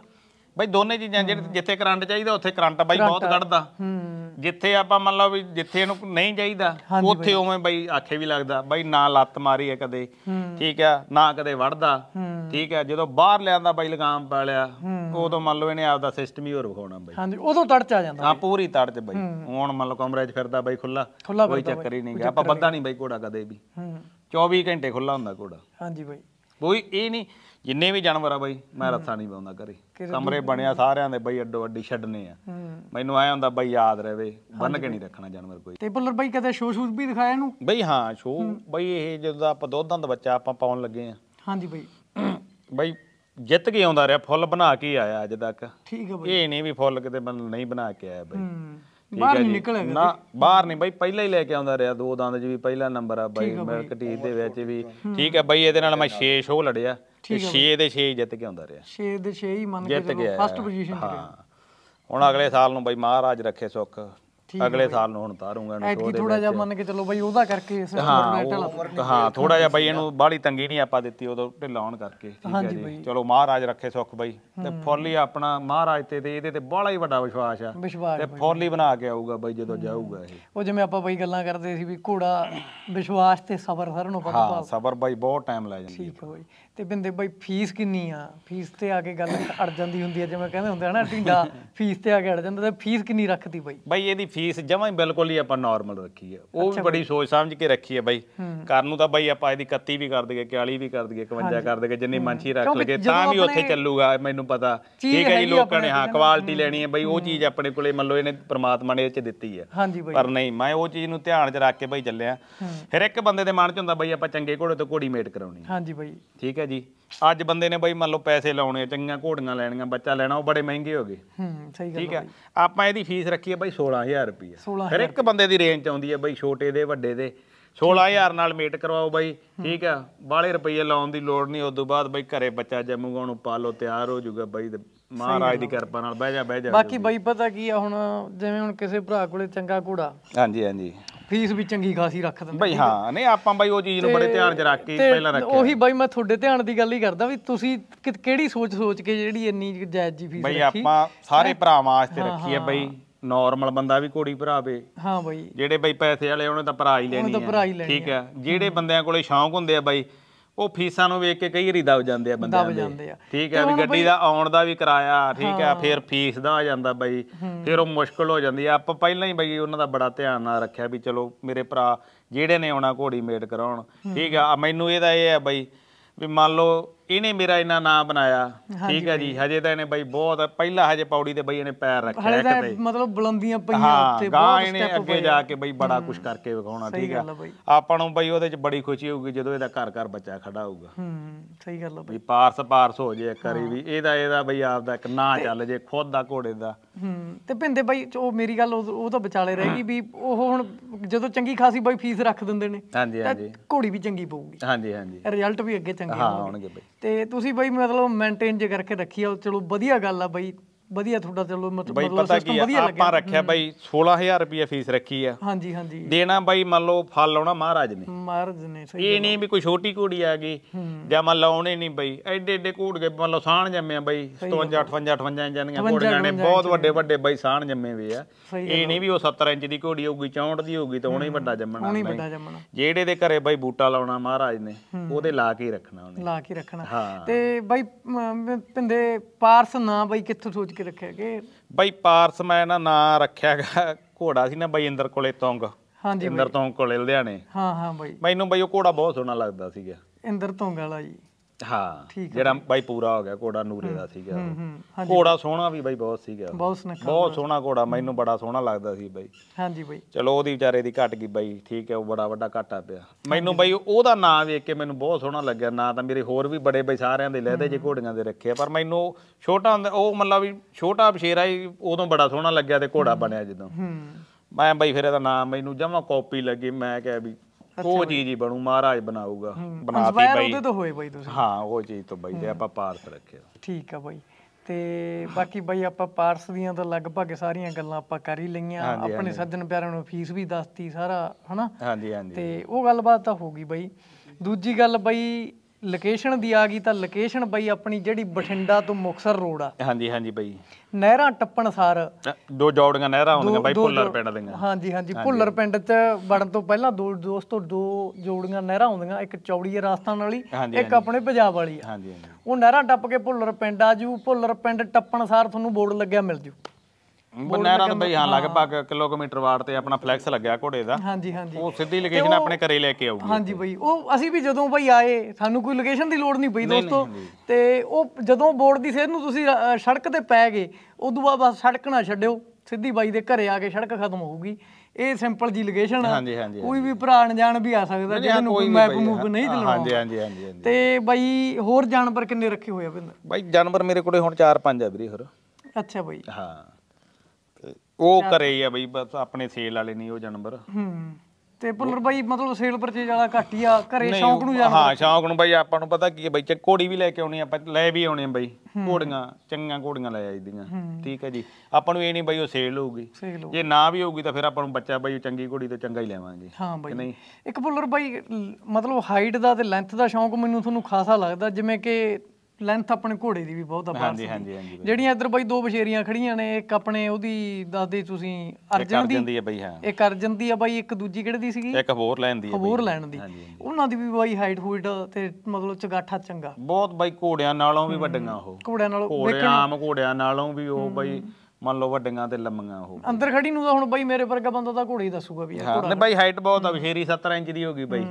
ਬਈ ਦੋਨੇ ਚੀਜ਼ਾਂ ਜਿਹੜੇ ਜਿੱਥੇ ਕਰੰਟ ਚਾਹੀਦਾ ਉੱਥੇ ਕਰੰਟ ਬਾਈ ਬਹੁਤ ਕੱਢਦਾ ਜਿੱਥੇ ਆਪਾਂ ਮੰਨ ਲਓ ਵੀ ਜਿੱਥੇ ਇਹਨੂੰ ਨਹੀਂ ਚਾਹੀਦਾ ਉੱਥੇ ਉਵੇਂ ਬਾਈ ਆਖੇ ਵੀ ਲੱਗਦਾ ਬਾਈ ਨਾ ਲੱਤ ਮਾਰੀ ਹੈ ਕਦੇ ਠੀਕ ਆ ਨਾ ਕਦੇ ਵੜਦਾ ਠੀਕ ਆ ਜਦੋਂ ਬਾਹਰ ਲਿਆਂਦਾ ਬਾਈ ਲਗਾਮ ਪਾ ਲਿਆ ਉਦੋਂ ਮੰਨ ਲਓ ਇਹਨੇ ਆਪਦਾ ਸਿਸਟਮ ਹੀ ਹੋਰ ਵਿਖਾਉਣਾ ਬਾਈ ਹਾਂਜੀ ਉਦੋਂ ਤੜਚ ਆ ਜਾਂਦਾ ਹਾਂ ਪੂਰੀ ਤੜਚ ਬਾਈ ਹੁਣ ਮੰਨ ਲਓ ਕਮਰੇ 'ਚ ਫਿਰਦਾ ਬਾਈ ਖੁੱਲਾ ਕੋਈ ਚੱਕਰ ਹੀ ਨਹੀਂ ਗਿਆ ਆਪਾਂ ਬੱਧਾ ਨਹੀਂ ਬਾਈ ਘੋੜਾ ਕਦੇ ਵੀ 24 ਘੰਟੇ ਖੁੱਲਾ ਹੁੰਦਾ ਘੋੜਾ ਹਾਂਜੀ ਬਾਈ ਕੋਈ ਇਹ ਨਹੀਂ ਜਿੰਨੇ ਵੀ ਜਾਨਵਰ ਆ ਬਾਈ ਮੈਂ ਰੱਥਾ ਨਹੀਂ ਪਾਉਂਦਾ ਘਰੇ ਕਮਰੇ ਬਣਿਆ ਸਾਰਿਆਂ ਦੇ ਬਾਈ ਅੱਡੋ ਅੱਡੀ ਛੱਡਨੇ ਆ ਮੈਨੂੰ ਐ ਹੁੰਦਾ ਬਾਈ ਯਾਦ ਰਵੇ ਬੰਨ ਕੇ ਨਹੀਂ ਰੱਖਣਾ ਜਾਨਵਰ ਕੋਈ ਤੇ ਬੁੱਲਰ ਬਾਈ ਕਦੇ ਸ਼ੋਅ ਸ਼ੂਜ਼ ਵੀ ਦਿਖਾਇਆ ਇਹਨੂੰ ਬਾਈ ਹਾਂ ਸ਼ੋਅ ਬਾਈ ਇਹ ਜਦੋਂ ਆਪਾਂ ਦੁੱਧਾਂ ਦਾ ਬੱਚਾ ਆਪਾਂ ਪਾਉਣ ਲੱਗੇ ਆ ਹਾਂਜੀ ਬਾਈ ਬਾਈ ਜਿੱਤ ਕੇ ਆਉਂਦਾ ਰਿਹਾ ਫੁੱਲ ਬਣਾ ਕੇ ਆਇਆ ਅੱਜ ਤੱਕ ਠੀਕ ਹੈ ਬਾਈ ਇਹ ਨਹੀਂ ਵੀ ਫੁੱਲ ਕਿਤੇ ਮੈਨੂੰ ਨਹੀਂ ਬਣਾ ਕੇ ਆਇਆ ਬਾਈ ਬਾਹਰ ਨਹੀਂ ਨਿਕਲੇਗਾ ਨਾ ਬਾਹਰ ਨਹੀਂ ਬਾਈ ਪਹਿਲਾਂ ਹੀ ਲੈ ਕੇ ਆਉਂਦਾ ਰਿਹਾ ਦੋ ਦੰਦ ਜੀ ਵੀ ਪਹਿਲਾ ਨੰਬਰ ਆ ਬਾਈ ਮਿਲਕ ਟੀ ਦੇ ਵਿੱਚ ਵੀ ਠੀਕ ਹੈ ਬਾਈ ਇਹਦੇ ਨਾਲ ਮੈਂ 6 ਸ਼ੋਅ ਲੜਿਆ ਠੀਕ ਹੈ 6 ਦੇ 6 ਜਿੱਤ ਕੇ ਆਉਂਦਾ ਰਿਹਾ 6 ਦੇ 6 ਹੀ ਮੰਨ ਕੇ ਚਲੋ ਫਸਟ ਪੋਜੀਸ਼ਨ ਤੇ ਹਾਂ ਹੁਣ ਅਗਲੇ ਸਾਲ ਨੂੰ ਬਈ ਮਹਾਰਾਜ ਰੱਖੇ ਸੁੱਖ ਅਗਲੇ ਸਾਲ ਨੂੰ ਹੁਣ ਤਾਰੂਗਾ ਇਹਨੂੰ ਥੋੜੇ ਥੋੜਾ ਜਿਹਾ ਮੰਨ ਕੇ ਚੱਲੋ ਬਈ ਉਹਦਾ ਕਰਕੇ ਇਸ ਟੂਰਨਾਮੈਂਟ ਹਾਂ ਥੋੜਾ ਜਿਹਾ ਬਈ ਇਹਨੂੰ ਬਾਹਲੀ ਤੰਗੀ ਨਹੀਂ ਆਪਾਂ ਦਿੱਤੀ ਉਦੋਂ ਢਿਲਾਉਣ ਕਰਕੇ ਠੀਕ ਹੈ ਜੀ ਚਲੋ ਮਹਾਰਾਜ ਰੱਖੇ ਸੁੱਖ ਬਈ ਤੇ ਫੁੱਲੀ ਆਪਣਾ ਮਹਾਰਾਜ ਤੇ ਤੇ ਇਹਦੇ ਤੇ ਬਾਹਲਾ ਹੀ ਵੱਡਾ ਵਿਸ਼ਵਾਸ ਆ ਤੇ ਫੁੱਲੀ ਬਣਾ ਕੇ ਆਊਗਾ ਬਈ ਜਦੋਂ ਜਾਊਗਾ ਇਹ ਉਹ ਜਿਵੇਂ ਆਪਾਂ ਬਈ ਗੱਲਾਂ ਕਰਦੇ ਸੀ ਵੀ ਘੋੜਾ ਵਿਸ਼ਵਾਸ ਤੇ ਸਬਰ ਸਰ ਨੂੰ ਪਤਾ ਹਾਂ ਸਬਰ ਬਈ ਬਹੁਤ ਟਾਈਮ ਲੈ ਜਾਂਦੀ ਠੀਕ ਹੈ ਬਈ ਤੇ ਬਿੰਦੇ ਬਾਈ ਫੀਸ ਕਿੰਨੀ ਆ ਫੀਸ ਤੇ ਆ ਕੇ ਗੱਲ ਅੜ ਜਾਂਦੀ ਹੁੰਦੀ ਆ ਜਿਵੇਂ ਕਹਿੰਦੇ ਹੁੰਦੇ ਹਨਾ ਢਿੰਡਾ ਫੀਸ ਤੇ ਆ ਕੇ ਅੜ ਜਾਂਦਾ ਤੇ ਫੀਸ ਕਿੰਨੀ ਰੱਖਦੀ ਬਾਈ ਬਾਈ ਇਹਦੀ ਫੀਸ ਜਮਾਂ ਹੀ ਬਿਲਕੁਲ ਹੀ ਆਪਾਂ ਨਾਰਮਲ ਰੱਖੀ ਆ ਉਹ ਵੀ ਬੜੀ ਸੋਚ ਸਮਝ ਕੇ ਰੱਖੀ ਆ ਬਾਈ ਕਰਨ ਨੂੰ ਤਾਂ ਬਾਈ ਆਪਾਂ ਇਹਦੀ 31 ਵੀ ਕਰ ਦਈਏ 41 ਵੀ ਕਰ ਦਈਏ 51 ਕਰ ਦਈਏ ਜਿੰਨੀ ਮਾਂਛੀ ਰੱਖ ਲਗੇ ਤਾਂ ਵੀ ਉੱਥੇ ਚੱਲੂਗਾ ਮੈਨੂੰ ਪਤਾ ਠੀਕ ਹੈ ਜੀ ਲੋਕਾਂ ਨੇ ਹਾਂ ਕੁਆਲਿਟੀ ਲੈਣੀ ਹੈ ਬਾਈ ਉਹ ਚੀਜ਼ ਆਪਣੇ ਕੋਲੇ ਮੰਨ ਲਓ ਇਹਨੇ ਪ੍ਰਮਾਤਮਾ ਨੇ ਇਹ ਚ ਦਿੱਤੀ ਆ ਪਰ ਨਹੀਂ ਮੈਂ ਉਹ ਚੀਜ਼ ਨੂੰ ਧਿਆਨ ਚ ਰੱਖ ਕੇ ਬਾਈ ਚੱਲਿਆ ਫਿਰ ਇੱਕ ਬੰਦੇ ਦੇ ਮਨ ਚ ਹੁੰਦਾ ਬਾਈ ਆਪਾਂ ਚੰਗੇ ਘੋੜੇ ਤੋਂ ਘੋੜੀ ਮੇਟ ਕਰਾਉਣੀ ਹਾਂਜੀ ਬਾਈ ਠੀਕ ਹੈ ਜੀ ਅੱਜ ਬੰਦੇ ਨੇ ਬਈ ਮੰਨ ਲਓ ਪੈਸੇ ਲਾਉਣੇ ਚੰਗੀਆਂ ਘੋੜੀਆਂ ਲੈਣੀਆਂ ਬੱਚਾ ਲੈਣਾ ਉਹ ਬੜੇ ਮਹਿੰਗੇ ਹੋ ਗਏ ਹੂੰ ਸਹੀ ਗੱਲ ਠੀਕ ਹੈ ਆਪਾਂ ਇਹਦੀ ਫੀਸ ਰੱਖੀ ਹੈ ਬਈ 16000 ਰੁਪਏ ਫਿਰ ਇੱਕ ਬੰਦੇ ਦੀ ਰੇਂਜ ਆਉਂਦੀ ਹੈ ਬਈ ਛੋਟੇ ਦੇ ਵੱਡੇ ਦੇ 16000 ਨਾਲ ਮੀਟ ਕਰਵਾਓ ਬਾਈ ਠੀਕ ਆ ਬਾਲੇ ਰੁਪਏ ਲਾਉਣ ਦੀ ਲੋੜ ਨਹੀਂ ਉਸ ਤੋਂ ਬਾਅਦ ਬਾਈ ਘਰੇ ਬੱਚਾ ਜੰਮੂਗਾ ਉਹਨੂੰ ਪਾਲੋ ਤਿਆਰ ਹੋ ਜਾਊਗਾ ਬਾਈ ਮਹਾਰਾਜ ਦੀ ਕਿਰਪਾ ਨਾਲ ਬਹਿ ਜਾ ਬਹਿ ਜਾ ਬਾਕੀ ਬਾਈ ਪਤਾ ਕੀ ਆ ਹੁਣ ਜਿਵੇਂ ਹੁਣ ਕਿਸੇ ਭਰਾ ਕੋਲੇ ਚੰਗਾ ਘੋੜਾ ਹਾਂਜੀ ਹਾਂਜੀ ਫੀਸ ਵੀ ਚੰਗੀ ਖਾਸੀ ਰੱਖ ਦਿੰਦੇ ਬਈ ਹਾਂ ਨਹੀਂ ਆਪਾਂ ਬਾਈ ਉਹ ਚੀਜ਼ ਨੂੰ ਬੜੇ ਧਿਆਨ ਚ ਰੱਖ ਕੇ ਪਹਿਲਾਂ ਰੱਖਿਆ ਉਹੀ ਬਾਈ ਮੈਂ ਤੁਹਾਡੇ ਧਿਆਨ ਦੀ ਗੱਲ ਹੀ ਕਰਦਾ ਵੀ ਤੁਸੀਂ ਕਿਹੜੀ ਸੋਚ ਸੋਚ ਕੇ ਜਿਹੜੀ ਇੰਨੀ ਜਾਇਜ਼ ਜੀ ਫੀਸ ਬਈ ਆਪਾਂ ਸਾਰੇ ਭਰਾਵਾਂ ਆਸਤੇ ਰੱਖੀ ਹੈ ਬਈ ਨਾਰਮਲ ਬੰਦਾ ਵੀ ਕੋੜੀ ਭਰਾਵੇ ਹਾਂ ਬਾਈ ਜਿਹੜੇ ਬਈ ਪੈਸੇ ਵਾਲੇ ਉਹਨੇ ਤਾਂ ਭਰਾ ਹੀ ਲੈਣੀ ਹੈ ਠੀਕ ਹੈ ਜਿਹੜੇ ਬੰਦਿਆਂ ਕੋਲੇ ਸ਼ੌਂਕ ਹੁੰਦੇ ਆ ਬਾਈ ਉਹ ਫੀਸਾਂ ਨੂੰ ਵੇਖ ਕੇ ਕਈ ਵਾਰੀ ਦਬ ਜਾਂਦੇ ਆ ਬੰਦੇ ਦਬ ਜਾਂਦੇ ਆ ਠੀਕ ਹੈ ਵੀ ਗੱਡੀ ਦਾ ਆਉਣ ਦਾ ਵੀ ਕਿਰਾਇਆ ਠੀਕ ਹੈ ਫਿਰ ਫੀਸ ਦਾ ਆ ਜਾਂਦਾ ਬਾਈ ਫਿਰ ਉਹ ਮੁਸ਼ਕਲ ਹੋ ਜਾਂਦੀ ਆ ਆਪਾਂ ਪਹਿਲਾਂ ਹੀ ਬਾਈ ਉਹਨਾਂ ਦਾ ਬੜਾ ਧਿਆਨ ਨਾਲ ਰੱਖਿਆ ਵੀ ਚਲੋ ਮੇਰੇ ਭਰਾ ਜਿਹੜੇ ਨੇ ਆਉਣਾ ਘੋੜੀ ਮੇਡ ਕਰਾਉਣ ਠੀਕ ਆ ਮੈਨੂੰ ਇਹਦਾ ਇਹ ਆ ਬਾਈ ਵੀ ਮੰਨ ਲਓ ਇਹਨੇ ਮੇਰਾ ਇਨਾ ਨਾਮ ਬਣਾਇਆ ਠੀਕ ਹੈ ਜੀ ਹਜੇ ਤਾਂ ਇਹਨੇ ਬਾਈ ਬਹੁਤ ਪਹਿਲਾ ਹਜੇ ਪੌੜੀ ਤੇ ਬਈ ਇਹਨੇ ਪੈਰ ਰੱਖਿਆ ਇੱਕ ਤੇ ਮਤਲਬ ਬੁਲੰਦੀਆਂ ਪਈਆਂ ਉੱਤੇ ਬਹੁਤ ਸਟੈਪ ਅੱਗੇ ਜਾ ਕੇ ਬਈ ਬੜਾ ਕੁਝ ਕਰਕੇ ਵਿਖਾਉਣਾ ਠੀਕ ਹੈ ਆਪਾਂ ਨੂੰ ਬਈ ਉਹਦੇ ਚ ਬੜੀ ਖੁਸ਼ੀ ਹੋਊਗੀ ਜਦੋਂ ਇਹਦਾ ਘਰ ਘਰ ਬੱਚਾ ਖੜਾ ਹੋਊਗਾ ਹੂੰ ਸਹੀ ਗੱਲ ਹੈ ਬਈ ਪਾਰਸ ਪਾਰਸ ਹੋ ਜੇ ਇੱਕ ਵਾਰੀ ਵੀ ਇਹਦਾ ਇਹਦਾ ਬਈ ਆਪ ਦਾ ਇੱਕ ਨਾਂ ਚੱਲ ਜੇ ਖੁਦ ਦਾ ਘੋੜੇ ਦਾ ਹੂੰ ਤੇ ਭਿੰਦੇ ਬਾਈ ਉਹ ਮੇਰੀ ਗੱਲ ਉਹ ਤਾਂ ਵਿਚਾਲੇ ਰਹਿ ਗਈ ਵੀ ਉਹ ਹੁਣ ਜਦੋਂ ਚੰਗੀ ਖਾਸੀ ਬਾਈ ਫੀਸ ਰੱਖ ਦਿੰਦੇ ਨੇ ਹਾਂਜੀ ਹਾਂਜੀ ਘੋੜੀ ਵੀ ਚੰਗੀ ਪਊਗੀ ਹਾਂਜੀ ਹਾਂਜੀ ਰਿਜ਼ਲਟ ਵੀ ਅੱਗੇ ਚੰਗੇ ਹੋਣਗੇ ਬਈ ਤੇ ਤੁਸੀਂ ਬਈ ਮਤਲਬ ਮੇਨਟੇਨ ਜੇ ਕਰਕੇ ਰੱਖੀ ਆ ਚਲੋ ਵਧੀਆ ਗੱਲ ਆ ਬਈ ਵਧੀਆ ਤੁਹਾਡਾ ਚਲੋ ਮਤਲਬ ਬਾਈ ਪਤਾ ਕੀ ਆ ਆਪਾਂ ਰੱਖਿਆ ਬਾਈ 16000 ਰੁਪਏ ਫੀਸ ਰੱਖੀ ਆ ਹਾਂਜੀ ਹਾਂਜੀ ਦੇਣਾ ਬਾਈ ਮੰਨ ਲਓ ਫਲ ਲਾਉਣਾ ਮਹਾਰਾਜ ਨੇ ਮਹਾਰਾਜ ਨੇ ਸਹੀ ਇਹ ਨਹੀਂ ਵੀ ਕੋਈ ਛੋਟੀ ਕੋੜੀ ਆ ਗਈ ਜਾਂ ਮੰਨ ਲਓ ਉਹਨੇ ਨਹੀਂ ਬਾਈ ਐਡੇ ਐਡੇ ਘੋੜ ਗਏ ਮੰਨ ਲਓ ਸਾਣ ਜੰਮਿਆ ਬਾਈ 57 58 58 ਜਾਂਦੀਆਂ ਘੋੜੀਆਂ ਨੇ ਬਹੁਤ ਵੱਡੇ ਵੱਡੇ ਬਾਈ ਸਾਣ ਜੰਮੇ ਵੇ ਆ ਇਹ ਨਹੀਂ ਵੀ ਉਹ 70 ਇੰਚ ਦੀ ਕੋੜੀ ਹੋਊਗੀ 64 ਦੀ ਹੋਊਗੀ ਤਾਂ ਉਹਨੇ ਹੀ ਵੱਡਾ ਜੰਮਣਾ ਉਹਨੇ ਵੱਡਾ ਜੰਮਣਾ ਜਿਹੜੇ ਦੇ ਘਰੇ ਬਾਈ ਬੂਟਾ ਲਾਉਣਾ ਮਹਾਰਾਜ ਨੇ ਉਹਦੇ ਲਾ ਕੇ ਰੱਖਣਾ ਉਹਨੇ ਲਾ ਕੇ ਰੱਖਣਾ ਤੇ ਬਾਈ ਪਿੰਦੇ ਪਾਰਸ ਨਾ ਬਾਈ ਕਿੱਥੋਂ ਸੋਚ ਕੇ ਰੱਖਿਆ ਕਿ ਬਾਈ ਪਾਰਸ ਮੈਂ ਨਾ ਨਾਂ ਰੱਖਿਆਗਾ ਘੋੜਾ ਸੀ ਨਾ ਬਾਈ ਇੰਦਰ ਕੋਲੇ ਤੁੰਗ ਹਾਂਜੀ ਇੰਦਰ ਤੁੰਗ ਕੋਲੇ ਲੁਧਿਆਣੇ ਹਾਂ ਹਾਂ ਬਾਈ ਮੈਨੂੰ ਬਾਈ ਉਹ ਘੋੜਾ ਬਹੁਤ ਸੋਹਣਾ ਲੱਗਦਾ ਸੀਗਾ ਇੰਦਰ ਤੁੰਗ ਵਾਲਾ ਜੀ ਹਾਂ ਜਿਹੜਾ ਬਾਈ ਪੂਰਾ ਹੋ ਗਿਆ ਘੋੜਾ ਨੂਰੇ ਦਾ ਸੀਗਾ ਘੋੜਾ ਸੋਹਣਾ ਵੀ ਬਾਈ ਬਹੁਤ ਸੀਗਾ ਬਹੁਤ ਬਹੁਤ ਸੋਹਣਾ ਘੋੜਾ ਮੈਨੂੰ ਬੜਾ ਸੋਹਣਾ ਲੱਗਦਾ ਸੀ ਬਾਈ ਹਾਂਜੀ ਬਾਈ ਚਲੋ ਉਹਦੀ ਵਿਚਾਰੇ ਦੀ ਘਟ ਗਈ ਬਾਈ ਠੀਕ ਹੈ ਉਹ ਬੜਾ ਵੱਡਾ ਘਾਟਾ ਪਿਆ ਮੈਨੂੰ ਬਾਈ ਉਹਦਾ ਨਾਂ ਵੇਖ ਕੇ ਮੈਨੂੰ ਬਹੁਤ ਸੋਹਣਾ ਲੱਗਿਆ ਨਾਂ ਤਾਂ ਮੇਰੇ ਹੋਰ ਵੀ ਬੜੇ ਬਾਈ ਸਾਰਿਆਂ ਦੇ ਲਹਿਦੇ ਜੇ ਘੋੜੀਆਂ ਦੇ ਰੱਖੇ ਪਰ ਮੈਨੂੰ ਛੋਟਾ ਹੁੰਦਾ ਉਹ ਮਤਲਬ ਵੀ ਛੋਟਾ ਬਸ਼ੇਰਾ ਹੀ ਉਦੋਂ ਬੜਾ ਸੋਹਣਾ ਲੱਗਿਆ ਤੇ ਘੋੜਾ ਬਣਿਆ ਜਦੋਂ ਮੈਂ ਬਾਈ ਫਿਰ ਇਹਦਾ ਨਾਮ ਮੈਨੂੰ ਜਮਾ ਕਾਪੀ ਲੱਗੀ ਮੈਂ ਕਿਹਾ ਵੀ ਉਹ ਚੀਜ਼ ਹੀ ਬਣੂ ਮਹਾਰਾਜ ਬਣਾਊਗਾ ਬਣਾਤੀ ਬਈ ਉਹਦੇ ਤੋਂ ਹੋਏ ਬਈ ਤੁਸੀਂ ਹਾਂ ਉਹ ਚੀਜ਼ ਤੋਂ ਬਈ ਤੇ ਆਪਾਂ ਪਾਰਸ ਰੱਖਿਆ ਠੀਕ ਆ ਬਈ ਤੇ ਬਾਕੀ ਬਈ ਆਪਾਂ ਪਾਰਸ ਦੀਆਂ ਤਾਂ ਲਗਭਗ ਸਾਰੀਆਂ ਗੱਲਾਂ ਆਪਾਂ ਕਰ ਹੀ ਲਈਆਂ ਆਪਣੇ ਸੱਜਣ ਪਿਆਰਿਆਂ ਨੂੰ ਫੀਸ ਵੀ ਦੱਸਤੀ ਸਾਰਾ ਹਨਾ ਹਾਂਜੀ ਹਾਂਜੀ ਤੇ ਉਹ ਗੱਲਬਾਤ ਤਾਂ ਹੋ ਗਈ ਬਈ ਦੂਜੀ ਗੱਲ ਬਈ ਲੋਕੇਸ਼ਨ ਦੀ ਆ ਗਈ ਤਾਂ ਲੋਕੇਸ਼ਨ ਬਈ ਆਪਣੀ ਜਿਹੜੀ ਬਠਿੰਡਾ ਤੋਂ ਮੁਕਸਰ ਰੋਡ ਆ ਹਾਂਜੀ ਹਾਂਜੀ ਬਈ ਨਹਿਰਾਂ ਟੱਪਣ ਸਾਰ ਦੋ ਜੋੜੀਆਂ ਨਹਿਰਾਂ ਹੁੰਦੀਆਂ ਬਈ ਭੁੱਲਰ ਪਿੰਡ ਦੀਆਂ ਹਾਂਜੀ ਹਾਂਜੀ ਭੁੱਲਰ ਪਿੰਡ ਚ ਵੜਨ ਤੋਂ ਪਹਿਲਾਂ ਦੋ ਦੋਸਤੋ ਦੋ ਜੋੜੀਆਂ ਨਹਿਰਾਂ ਹੁੰਦੀਆਂ ਇੱਕ ਚੌੜੀ ਹੈ ਰਾਜਸਥਾਨ ਵਾਲੀ ਇੱਕ ਆਪਣੇ ਪੰਜਾਬ ਵਾਲੀ ਹਾਂਜੀ ਹਾਂਜੀ ਉਹ ਨਹਿਰਾਂ ਟੱਪ ਕੇ ਭੁੱਲਰ ਪਿੰਡ ਆ ਜੂ ਭੁੱਲਰ ਪਿੰਡ ਟੱਪਣ ਸਾਰ ਤੁਹਾਨੂੰ ਬੋਰਡ ਲੱਗਿਆ ਮਿਲ ਜੂ ਬਨੈਰਾ ਤਾਂ ਬਈ ਹਾਂ ਲਗਭਗ ਕਿਲੋਮੀਟਰ ਵਾਰ ਤੇ ਆਪਣਾ ਫਲੈਕਸ ਲੱਗਿਆ ਘੋੜੇ ਦਾ ਹਾਂਜੀ ਹਾਂਜੀ ਉਹ ਸਿੱਧੀ ਲੋਕੇਸ਼ਨ ਆਪਣੇ ਘਰੇ ਲੈ ਕੇ ਆਊਗੀ ਹਾਂਜੀ ਬਈ ਉਹ ਅਸੀਂ ਵੀ ਜਦੋਂ ਬਈ ਆਏ ਸਾਨੂੰ ਕੋਈ ਲੋਕੇਸ਼ਨ ਦੀ ਲੋੜ ਨਹੀਂ ਪਈ ਦੋਸਤੋ ਤੇ ਉਹ ਜਦੋਂ ਬੋਰਡ ਦੀ ਸੇਧ ਨੂੰ ਤੁਸੀਂ ਸੜਕ ਤੇ ਪੈ ਗਏ ਉਦੋਂ ਬਾਅਦ ਬਸ ਸੜਕ ਨਾ ਛੱਡਿਓ ਸਿੱਧੀ ਬਾਈ ਦੇ ਘਰੇ ਆ ਕੇ ਸੜਕ ਖਤਮ ਹੋਊਗੀ ਇਹ ਸਿੰਪਲ ਜੀ ਲੋਕੇਸ਼ਨ ਆ ਕੋਈ ਵੀ ਭਰਾ ਅਣਜਾਣ ਵੀ ਆ ਸਕਦਾ ਜਿਹਨੂੰ ਕੋਈ ਮੈਪ ਮੂਪ ਨਹੀਂ ਦਿਲਣਾ ਹਾਂਜੀ ਹਾਂਜੀ ਹਾਂਜੀ ਤੇ ਬਾਈ ਹੋਰ ਜਾਨਵਰ ਕਿੰਨੇ ਰੱਖੇ ਹੋਏ ਆ ਬਿੰਦ ਬਾਈ ਜਾਨਵਰ ਮੇਰੇ ਕੋਲੇ ਹੁਣ 4-5 ਆ ਵੀਰੇ ਹੋਰ ਅੱਛਾ ਬਾਈ ਹਾਂ ਉਹ ਕਰੇ ਹੀ ਆ ਬਈ ਬਸ ਆਪਣੇ ਸੇਲ ਵਾਲੇ ਨਹੀਂ ਉਹ ਜਾਨਵਰ ਹੂੰ ਤੇ ਪੁੱਲਰ ਬਾਈ ਮਤਲਬ ਸੇਲ ਪਰਚੇ ਵਾਲਾ ਘੱਟ ਹੀ ਆ ਘਰੇ ਸ਼ੌਂਕ ਨੂੰ ਜਾਨਵਰ ਹਾਂ ਸ਼ੌਂਕ ਨੂੰ ਬਾਈ ਆਪਾਂ ਨੂੰ ਪਤਾ ਕੀ ਹੈ ਬਾਈ ਚ ਘੋੜੀ ਵੀ ਲੈ ਕੇ ਆਉਣੀ ਆਪਾਂ ਲੈ ਵੀ ਆਉਣੇ ਬਾਈ ਘੋੜੀਆਂ ਚੰਗੀਆਂ ਘੋੜੀਆਂ ਲੈ ਆਈਦੀਆਂ ਠੀਕ ਹੈ ਜੀ ਆਪਾਂ ਨੂੰ ਇਹ ਨਹੀਂ ਬਾਈ ਉਹ ਸੇਲ ਹੋਊਗੀ ਜੇ ਨਾ ਵੀ ਹੋਊਗੀ ਤਾਂ ਫਿਰ ਆਪਾਂ ਨੂੰ ਬੱਚਾ ਬਾਈ ਚੰਗੀ ਘੋੜੀ ਤੇ ਚੰਗਾ ਹੀ ਲੈਵਾਂਗੇ ਹਾਂ ਬਾਈ ਇੱਕ ਪੁੱਲਰ ਬਾਈ ਮਤਲਬ ਹਾਈਟ ਦਾ ਤੇ ਲੈਂਥ ਦਾ ਸ਼ੌਂਕ ਮੈਨੂੰ ਤੁਹਾਨੂੰ ਖਾਸਾ ਲੱਗਦਾ ਜਿਵੇਂ ਕਿ ਲੈਂਥ ਆਪਣੇ ਘੋੜੇ ਦੀ ਵੀ ਬਹੁਤ ਆ ਹਾਂਜੀ ਹਾਂਜੀ ਹਾਂਜੀ ਜਿਹੜੀਆਂ ਇੱਧਰ ਬਾਈ ਦੋ ਬਸ਼ੇਰੀਆਂ ਖੜੀਆਂ ਨੇ ਇੱਕ ਆਪਣੇ ਉਹਦੀ ਦੱਸਦੇ ਤੁਸੀਂ ਅਰਜਨ ਦੀ ਕਰਜੰਦੀ ਹੈ ਬਾਈ ਹਾਂ ਇੱਕ ਅਰਜਨ ਦੀ ਆ ਬਾਈ ਇੱਕ ਦੂਜੀ ਕਿਹੜੇ ਦੀ ਸੀਗੀ ਇੱਕ ਹੋਰ ਲੈਣ ਦੀ ਹੈ ਹੋਰ ਲੈਣ ਦੀ ਉਹਨਾਂ ਦੀ ਵੀ ਬਾਈ ਹਾਈਟ ਹੂਟ ਤੇ ਮਤਲਬ ਚਗਾਠਾ ਚੰਗਾ ਬਹੁਤ ਬਾਈ ਘੋੜਿਆਂ ਨਾਲੋਂ ਵੀ ਵੱਡੀਆਂ ਉਹ ਘੋੜਿਆਂ ਨਾਲੋਂ ਘੋੜਿਆਂ ਆਮ ਘੋੜਿਆਂ ਨਾਲੋਂ ਵੀ ਉਹ ਬਾਈ ਮੰਨ ਲਓ ਵੱਡੀਆਂ ਤੇ ਲੰਮੀਆਂ ਹੋ ਅੰਦਰ ਖੜੀ ਨੂੰ ਤਾਂ ਹੁਣ ਬਾਈ ਮੇਰੇ ਵਰਗਾ ਬੰਦਾ ਤਾਂ ਘੋੜੇ ਹੀ ਦੱਸੂਗਾ ਵੀ ਇਹ ਹਾਂ ਨਹੀਂ ਬਾਈ ਹਾਈਟ ਬਹੁਤ ਆ ਬਸ਼ੇਰੀ 70 ਇੰਚ ਦੀ ਹੋ ਗਈ ਬਾਈ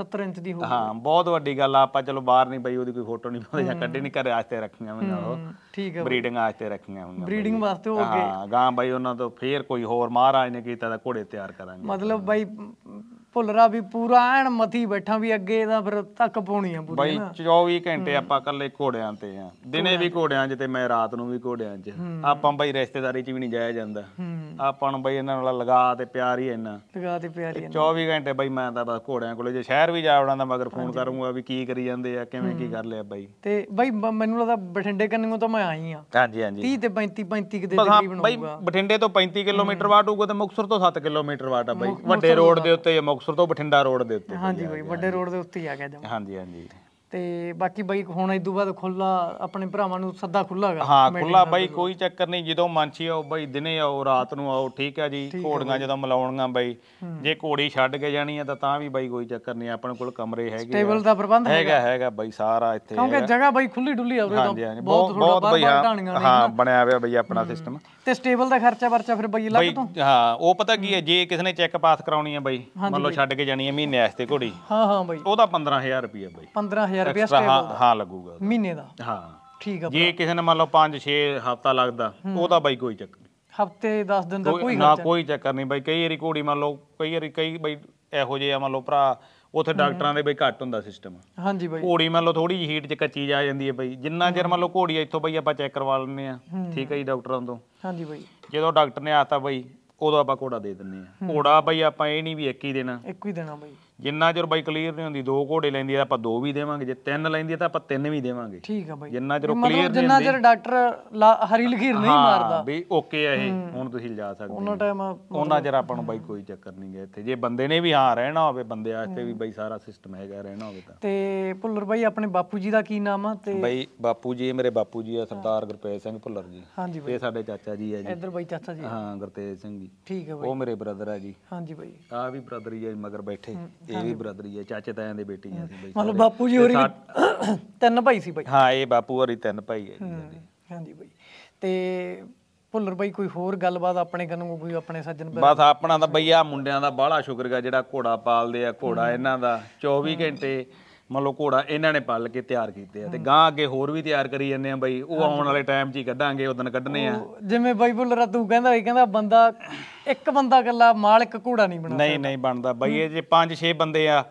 70 ਇੰਚ ਦੀ ਹੋ ਗਈ ਹਾਂ ਬਹੁਤ ਵੱਡੀ ਗੱਲ ਆ ਆਪਾਂ ਚਲੋ ਬਾਹਰ ਨਹੀਂ ਬਾਈ ਉਹਦੀ ਕੋਈ ਫੋਟੋ ਨਹੀਂ ਪਾਉਂਦੇ ਜਾਂ ਕੱਢੇ ਨਹੀਂ ਘਰੇ ਆਸਤੇ ਰੱਖੀਆਂ ਹੋਈਆਂ ਉਹ ਠੀਕ ਹੈ ਬਰੀਡਿੰਗ ਆਸਤੇ ਰੱਖੀਆਂ ਹੋਈਆਂ ਬਰੀਡਿੰਗ ਵਾਸਤੇ ਹੋ ਗਏ ਹਾਂ ਗਾਂ ਬਾਈ ਉਹਨਾਂ ਤੋਂ ਫੇਰ ਕੋਈ ਹੋਰ ਮਹਾਰਾਜ ਨੇ ਕੀਤਾ ਤਾਂ ਘੋੜੇ ਤਿਆਰ ਕਰਾਂਗੇ ਮਤਲਬ ਬਾਈ ਭੁੱਲਰਾ ਵੀ ਪੂਰਾ ਐਨ ਮਥੀ ਬੈਠਾ ਵੀ ਅੱਗੇ ਤਾਂ ਫਿਰ ਤੱਕ ਪਾਉਣੀ ਆ ਪੂਰੀ ਬਾਈ 24 ਘੰਟੇ ਆਪਾਂ ਇਕੱਲੇ ਘੋੜਿਆਂ ਤੇ ਆ ਦਿਨੇ ਵੀ ਘੋੜਿਆਂ 'ਚ ਤੇ ਮੈਂ ਰਾਤ ਨੂੰ ਵੀ ਘੋੜਿਆਂ 'ਚ ਆਪਾਂ ਬਾਈ ਰਿਸ਼ਤੇਦਾਰੀ 'ਚ ਵੀ ਨਹੀਂ ਜਾਇਆ ਜਾਂਦਾ ਆਪਾਂ ਨੂੰ ਬਾਈ ਇਹਨਾਂ ਨਾਲ ਲਗਾ ਤੇ ਪਿਆਰ ਹੀ ਇੰਨਾ ਲਗਾ ਤੇ ਪਿਆਰ ਹੀ 24 ਘੰਟੇ ਬਾਈ ਮੈਂ ਤਾਂ ਬਸ ਘੋੜਿਆਂ ਕੋਲੇ ਜੇ ਸ਼ਹਿਰ ਵੀ ਜਾਵੜਾਂ ਤਾਂ ਮਗਰ ਫੋਨ ਕਰੂੰਗਾ ਵੀ ਕੀ ਕਰੀ ਜਾਂਦੇ ਆ ਕਿਵੇਂ ਕੀ ਕਰ ਲਿਆ ਬਾਈ ਤੇ ਬਾਈ ਮੈਨੂੰ ਲੱਗਦਾ ਬਠਿੰਡੇ ਕੰਨਿਓ ਤਾਂ ਮੈਂ ਆਈ ਆ ਹਾਂਜੀ ਹਾਂਜੀ 30 ਤੇ 35 35 ਦੇ ਤਕਰੀਬਨ ਬਾਈ ਬਠਿੰਡੇ ਤੋਂ 35 ਕਿਲੋਮੀਟਰ ਵਾਟ ਹੋਊਗਾ ਤੇ ਮੁਕਸਰ ਤੋਂ 7 ਕਿਲੋਮੀਟਰ ਵਾਟ ਆ ਬਾਈ ਵੱਡੇ ਰੋਡ ਦੇ ਉੱਤੇ ਮੁਕ ਅਕਸਰ ਤੋਂ ਬਠਿੰਡਾ ਰੋਡ ਦੇ ਉੱਤੇ ਹਾਂਜੀ ਕੋਈ ਵੱਡੇ ਰੋਡ ਦੇ ਉੱਤੇ ਹੀ ਆ ਗਿਆ ਜਮ ਹਾਂਜੀ ਹਾਂਜੀ ਤੇ ਬਾਕੀ ਬਾਈ ਹੁਣ ਇਦੋਂ ਬਾਅਦ ਖੁੱਲਾ ਆਪਣੇ ਭਰਾਵਾਂ ਨੂੰ ਸੱਦਾ ਖੁੱਲਾਗਾ ਹਾਂ ਖੁੱਲਾ ਬਾਈ ਕੋਈ ਚੱਕਰ ਨਹੀਂ ਜਦੋਂ ਮਾਨਸੀ ਆਓ ਬਾਈ ਦਿਨੇ ਆਓ ਰਾਤ ਨੂੰ ਆਓ ਠੀਕ ਹੈ ਜੀ ਘੋੜੀਆਂ ਜਦੋਂ ਮਲਾਉਣੀਆਂ ਬਾਈ ਜੇ ਘੋੜੀ ਛੱਡ ਕੇ ਜਾਣੀ ਹੈ ਤਾਂ ਤਾਂ ਵੀ ਬਾਈ ਕੋਈ ਚੱਕਰ ਨਹੀਂ ਆਪਣੇ ਕੋਲ ਕਮਰੇ ਹੈਗੇ ਟੇਬਲ ਦਾ ਪ੍ਰਬੰਧ ਹੈਗਾ ਹੈਗਾ ਬਾਈ ਸਾਰਾ ਇੱਥੇ ਕਿਉਂਕਿ ਜਗ੍ਹਾ ਬਾਈ ਖੁੱਲੀ ਡੁੱਲੀ ਆਵੇ ਤਾਂ ਬਹੁਤ ਬਹੁਤ ਬਾਈ ਹਾਂ ਬਣਿਆ ਹੋਇਆ ਬਾਈ ਆਪਣਾ ਸਿਸਟਮ ਤੇ ਸਟੇਬਲ ਦਾ ਖਰਚਾ ਵਰਚਾ ਫਿਰ ਬਾਈ ਅਲੱਗ ਤੋਂ ਹਾਂ ਉਹ ਪਤਾ ਕੀ ਹੈ ਜੇ ਕਿਸੇ ਨੇ ਚੈੱਕ ਪਾਸ ਕਰਾਉਣੀ ਹੈ ਬਾਈ ਮੰਨ ਲਓ ਛੱਡ ਕੇ ਜਾਣੀ ਹੈ ਮਹੀਨੇ ਵਾਸਤੇ ਘੋੜੀ ਹਾਂ ਹਾਂ ਬਾਈ ਉਹਦਾ 15000 ਰੁਪਏ ਬਾਈ 15000 ਹਜ਼ਾਰ ਰੁਪਏ ਸਟੇ ਹਾਂ ਹਾਂ ਲੱਗੂਗਾ ਮਹੀਨੇ ਦਾ ਹਾਂ ਠੀਕ ਆ ਜੇ ਕਿਸੇ ਨੇ ਮੰਨ ਲਓ 5-6 ਹਫਤਾ ਲੱਗਦਾ ਉਹਦਾ ਬਾਈ ਕੋਈ ਚੱਕਰ ਨਹੀਂ ਹਫਤੇ 10 ਦਿਨ ਦਾ ਕੋਈ ਨਾ ਕੋਈ ਚੱਕਰ ਨਹੀਂ ਬਾਈ ਕਈ ਵਾਰੀ ਘੋੜੀ ਮੰਨ ਲਓ ਕਈ ਵਾਰੀ ਕਈ ਬਾਈ ਇਹੋ ਜੇ ਆ ਮੰਨ ਲਓ ਭਰਾ ਉਥੇ ਡਾਕਟਰਾਂ ਦੇ ਬਈ ਘੱਟ ਹੁੰਦਾ ਸਿਸਟਮ ਹਾਂਜੀ ਬਾਈ ਘੋੜੀ ਮੰਨ ਲਓ ਥੋੜੀ ਜਿਹੀ ਹੀਟ ਚ ਕੱਚੀ ਜਾ ਜਾਂਦੀ ਹੈ ਬਈ ਜਿੰਨਾ ਚਿਰ ਮੰਨ ਲਓ ਘੋੜੀ ਇੱਥੋਂ ਬਈ ਆਪਾਂ ਚੈੱਕ ਕਰਵਾ ਲੈਂਦੇ ਆ ਠੀਕ ਹੈ ਜੀ ਡਾਕਟਰਾਂ ਤੋਂ ਹਾਂਜੀ ਬਾਈ ਜਦੋਂ ਡਾਕਟਰ ਨੇ ਆਤਾ ਬਈ ਉਦੋਂ ਆਪਾਂ ਘੋੜਾ ਦੇ ਦਿੰਨੇ ਆ ਘੋੜਾ ਬਈ ਆਪਾਂ ਇਹ ਨਹੀਂ ਵੀ ਇੱਕ ਹੀ ਦੇਣਾ ਇੱਕ ਹੀ ਦੇਣਾ ਬਾਈ ਜਿੰਨਾ ਚਿਰ ਬਾਈ ਕਲੀਅਰ ਨਹੀਂ ਹੁੰਦੀ ਦੋ ਘੋੜੇ ਲੈਂਦੀ ਆ ਆਪਾਂ ਦੋ ਵੀ ਦੇਵਾਂਗੇ ਜੇ ਤਿੰਨ ਲੈਂਦੀ ਆ ਤਾਂ ਆਪਾਂ ਤਿੰਨ ਵੀ ਦੇਵਾਂਗੇ ਠੀਕ ਆ ਬਾਈ ਜਿੰਨਾ ਚਿਰ ਕਲੀਅਰ ਨਹੀਂ ਹੁੰਦੀ ਜਿੰਨਾ ਚਿਰ ਡਾਕਟਰ ਹਰੀ ਲਖੀਰ ਨਹੀਂ ਮਾਰਦਾ ਵੀ ਓਕੇ ਆ ਇਹ ਹੁਣ ਤੁਸੀਂ ਜਾ ਸਕਦੇ ਉਹਨਾਂ ਟਾਈਮ ਉਹਨਾਂ ਚਿਰ ਆਪਾਂ ਨੂੰ ਬਾਈ ਕੋਈ ਚੱਕਰ ਨਹੀਂ ਗਿਆ ਇੱਥੇ ਜੇ ਬੰਦੇ ਨੇ ਵੀ ਹਾਂ ਰਹਿਣਾ ਹੋਵੇ ਬੰਦੇ ਆਸਤੇ ਵੀ ਬਾਈ ਸਾਰਾ ਸਿਸਟਮ ਹੈਗਾ ਰਹਿਣਾ ਹੋਵੇ ਤਾਂ ਤੇ ਭੁੱਲਰ ਬਾਈ ਆਪਣੇ ਬਾਪੂ ਜੀ ਦਾ ਕੀ ਨਾਮ ਆ ਤੇ ਬਾਈ ਬਾਪੂ ਜੀ ਮੇਰੇ ਬਾਪੂ ਜੀ ਆ ਸਰਦਾਰ ਗੁਰਪ੍ਰੀਤ ਸਿੰਘ ਭੁੱਲਰ ਜੀ ਹਾਂਜੀ ਬਾਈ ਤੇ ਸਾਡੇ ਚਾਚਾ ਜੀ ਆ ਜੀ ਇੱਧਰ ਬਾਈ ਚਾਚਾ ਜੀ ਹਾਂ ਗੁਰਤੇਜ ਸਿੰਘ ਜੀ ਠੀਕ ਹੈ ਬਾਈ ਉਹ ਮੇਰੇ ਬ੍ਰਦਰ ਆ ਜੀ ਹਾਂਜੀ ਬਾਈ ਆ ਵੀ ਬ੍ਰਦਰ ਹੀ ਆ ਮਗਰ ਬੈਠੇ ਇਹ ਵੀ ਬ੍ਰਦਰੀ ਹੈ ਚਾਚੇ ਤਾਇਆਂ ਦੇ ਬੇਟੀ ਆ ਸੀ ਬਈ ਮਤਲਬ ਬਾਪੂ ਜੀ ਹੋਰੀ ਤਿੰਨ ਭਾਈ ਸੀ ਬਾਈ ਹਾਂ ਇਹ ਬਾਪੂ ਹੋਰੀ ਤਿੰਨ ਭਾਈ ਹੈ ਹਾਂਜੀ ਬਾਈ ਤੇ ਭੁੱਲਰ ਬਾਈ ਕੋਈ ਹੋਰ ਗੱਲਬਾਤ ਆਪਣੇ ਕੰਨੋਂ ਕੋਈ ਆਪਣੇ ਸੱਜਣ ਬਸ ਆਪਣਾ ਤਾਂ ਬਈ ਆ ਮੁੰਡਿਆਂ ਦਾ ਬਾਹਲਾ ਹੈ ਜਿਹੜਾ ਘੋੜਾ ਪਾਲਦੇ ਆ ਘੋੜਾ ਇਹਨਾਂ ਦਾ 24 ਘੰਟੇ ਮਤਲਬ ਘੋੜਾ ਇਹਨਾਂ ਨੇ ਪਾਲ ਕੇ ਤਿਆਰ ਕੀਤੇ ਆ ਤੇ ਗਾਂ ਅੱਗੇ ਹੋਰ ਵੀ ਤਿਆਰ ਕਰੀ ਜੰਨੇ ਆ ਬਈ ਉਹ ਆਉਣ ਵਾਲੇ ਟਾਈਮ 'ਚ ਹੀ ਕੱਢਾਂਗੇ ਉਹ ਦਿਨ ਕੱਢਨੇ ਆ ਜਿਵੇਂ ਬਾਈ ਭੁੱਲਰ ਤੂੰ ਕਹਿੰਦਾ ਇਹ ਕਹਿੰਦਾ ਬੰਦਾ ਇੱਕ ਬੰਦਾ ਇਕੱਲਾ ਮਾਲਕ ਘੋੜਾ ਨਹੀਂ ਬਣਦਾ ਨਹੀਂ ਨਹੀਂ ਬਣਦਾ ਬਾਈ ਇਹ ਜੇ 5-6 ਬੰਦੇ ਆ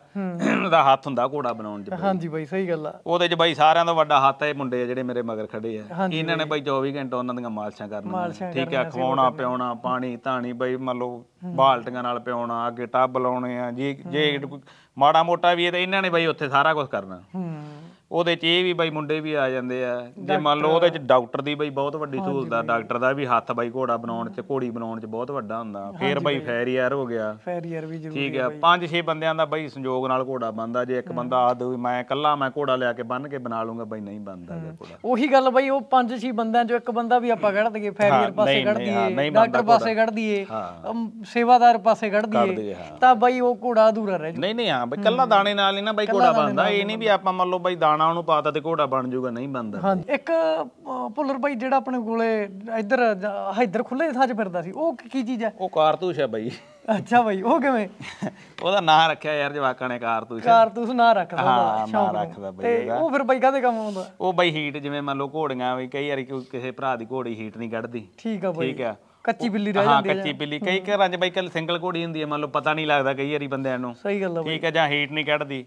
ਦਾ ਹੱਥ ਹੁੰਦਾ ਘੋੜਾ ਬਣਾਉਣ ਦੇ ਹਾਂਜੀ ਬਾਈ ਸਹੀ ਗੱਲ ਆ ਉਹਦੇ ਚ ਬਾਈ ਸਾਰਿਆਂ ਦਾ ਵੱਡਾ ਹੱਥ ਹੈ ਮੁੰਡੇ ਆ ਜਿਹੜੇ ਮੇਰੇ ਮਗਰ ਖੜੇ ਆ ਇਹਨਾਂ ਨੇ ਬਾਈ 24 ਘੰਟੇ ਉਹਨਾਂ ਦੀਆਂ ਮਾਲਸ਼ਾਂ ਕਰਨੀਆਂ ਠੀਕ ਆ ਖਵਾਉਣਾ ਪਿਆਉਣਾ ਪਾਣੀ ਧਾਣੀ ਬਾਈ ਮੰਨ ਲਓ ਬਾਲਟੀਆਂ ਨਾਲ ਪਿਆਉਣਾ ਅੱਗੇ ਟੱਬ ਲਾਉਣੇ ਆ ਜੇ ਜੇ ਮਾੜਾ ਮੋਟਾ ਵੀ ਇਹ ਤਾਂ ਇਹਨਾਂ ਨੇ ਬਾਈ ਉੱਥੇ ਸਾਰਾ ਕੁਝ ਕਰਨਾ ਹੂੰ ਉਹਦੇ 'ਚ ਇਹ ਵੀ ਬਾਈ ਮੁੰਡੇ ਵੀ ਆ ਜਾਂਦੇ ਆ ਜੇ ਮੰਨ ਲਓ ਉਹਦੇ 'ਚ ਡਾਕਟਰ ਦੀ ਬਾਈ ਬਹੁਤ ਵੱਡੀ ਸਹੂਲਤ ਡਾਕਟਰ ਦਾ ਵੀ ਹੱਥ ਬਾਈ ਘੋੜਾ ਬਣਾਉਣ 'ਚ ਘੋੜੀ ਬਣਾਉਣ 'ਚ ਬਹੁਤ ਵੱਡਾ ਹੁੰਦਾ ਫੇਰ ਬਾਈ ਫੈਰੀਅਰ ਹੋ ਗਿਆ ਫੈਰੀਅਰ ਵੀ ਜ਼ਰੂਰੀ ਠੀਕ ਆ ਪੰਜ ਛੇ ਬੰਦਿਆਂ ਦਾ ਬਾਈ ਸੰਯੋਗ ਨਾਲ ਘੋੜਾ ਬੰਦਾ ਜੇ ਇੱਕ ਬੰਦਾ ਆ ਦੋ ਮੈਂ ਇਕੱਲਾ ਮੈਂ ਘੋੜਾ ਲਿਆ ਕੇ ਬੰਨ ਕੇ ਬਣਾ ਲੂੰਗਾ ਬਾਈ ਨਹੀਂ ਬੰਦਾ ਘੋੜਾ ਉਹੀ ਗੱਲ ਬਾਈ ਉਹ ਪੰਜ ਛੇ ਬੰਦਿਆਂ 'ਚੋਂ ਇੱਕ ਬੰਦਾ ਵੀ ਆਪਾਂ ਕੱਢ ਦਈਏ ਫੈਰੀਅਰ ਪਾਸੇ ਕੱਢ ਦਈਏ ਡਾਕਟਰ ਪਾਸੇ ਕੱਢ ਦਈਏ ਸੇਵਾਦਾਰ ਪਾਸੇ ਕੱਢ ਦਈਏ ਤਾਂ ਬਾਈ ਉਹ ਘੋੜਾ ਅਧੂਰਾ ਰਹਿ ਜੂ ਨਹੀਂ ਨਹੀਂ ਹਾਂ ਬਾਈ ਇਕੱਲਾ ਦਾਣੇ ਨਾਲ ਹੀ ਨਾ ਬਾਈ ਘੋੜਾ ਬੰਦਾ ਇਹ ਨਹੀਂ ਵੀ ਆਪਾਂ ਮੰਨ ਲਓ ਬਾਈ ਦਾਣੇ ਪੁਰਾਣਾ ਉਹਨੂੰ ਪਾਤਾ ਤੇ ਘੋੜਾ ਬਣ ਜਾਊਗਾ ਨਹੀਂ ਬਣਦਾ ਹਾਂ ਇੱਕ ਭੁੱਲਰ ਬਾਈ ਜਿਹੜਾ ਆਪਣੇ ਕੋਲੇ ਇੱਧਰ ਇੱਧਰ ਖੁੱਲੇ ਥਾਂ 'ਚ ਫਿਰਦਾ ਸੀ ਉਹ ਕੀ ਚੀਜ਼ ਹੈ ਉਹ ਕਾਰਤੂਸ ਹੈ ਬਾਈ ਅੱਛਾ ਬਾਈ ਉਹ ਕਿਵੇਂ ਉਹਦਾ ਨਾਂ ਰੱਖਿਆ ਯਾਰ ਜਵਾਕਾਂ ਨੇ ਕਾਰਤੂਸ ਕਾਰਤੂਸ ਨਾਂ ਰੱਖਦਾ ਹਾਂ ਨਾਂ ਰੱਖਦਾ ਬਾਈ ਤੇ ਉਹ ਫਿਰ ਬਾਈ ਕਾਦੇ ਕੰਮ ਆਉਂਦਾ ਉਹ ਬਾਈ ਹੀਟ ਜਿਵੇਂ ਮੰਨ ਲਓ ਘੋੜੀਆਂ ਵੀ ਕਈ ਵਾਰੀ ਕਿਸੇ ਭਰਾ ਦੀ ਘੋੜੀ ਹੀਟ ਨਹੀਂ ਕੱਢਦੀ ਠੀਕ ਆ ਬਾਈ ਠੀਕ ਆ ਕੱਚੀ ਬਿੱਲੀ ਰਹਿ ਜਾਂਦੀ ਹੈ ਹਾਂ ਕੱਚੀ ਬਿੱਲੀ ਕਈ ਘਰਾਂ 'ਚ ਬਾਈ ਕੱਲ ਸਿੰਗਲ ਘੋੜੀ ਹੁੰਦੀ ਹੈ ਮੰਨ ਲਓ ਪਤਾ ਨਹੀਂ ਲੱਗਦਾ ਕਈ ਵਾਰੀ ਬੰਦਿਆਂ ਨੂੰ ਸਹੀ ਗੱਲ ਹੈ ਠੀਕ ਹੈ ਜਾਂ ਹੀਟ ਨਹੀਂ ਕੱਢਦੀ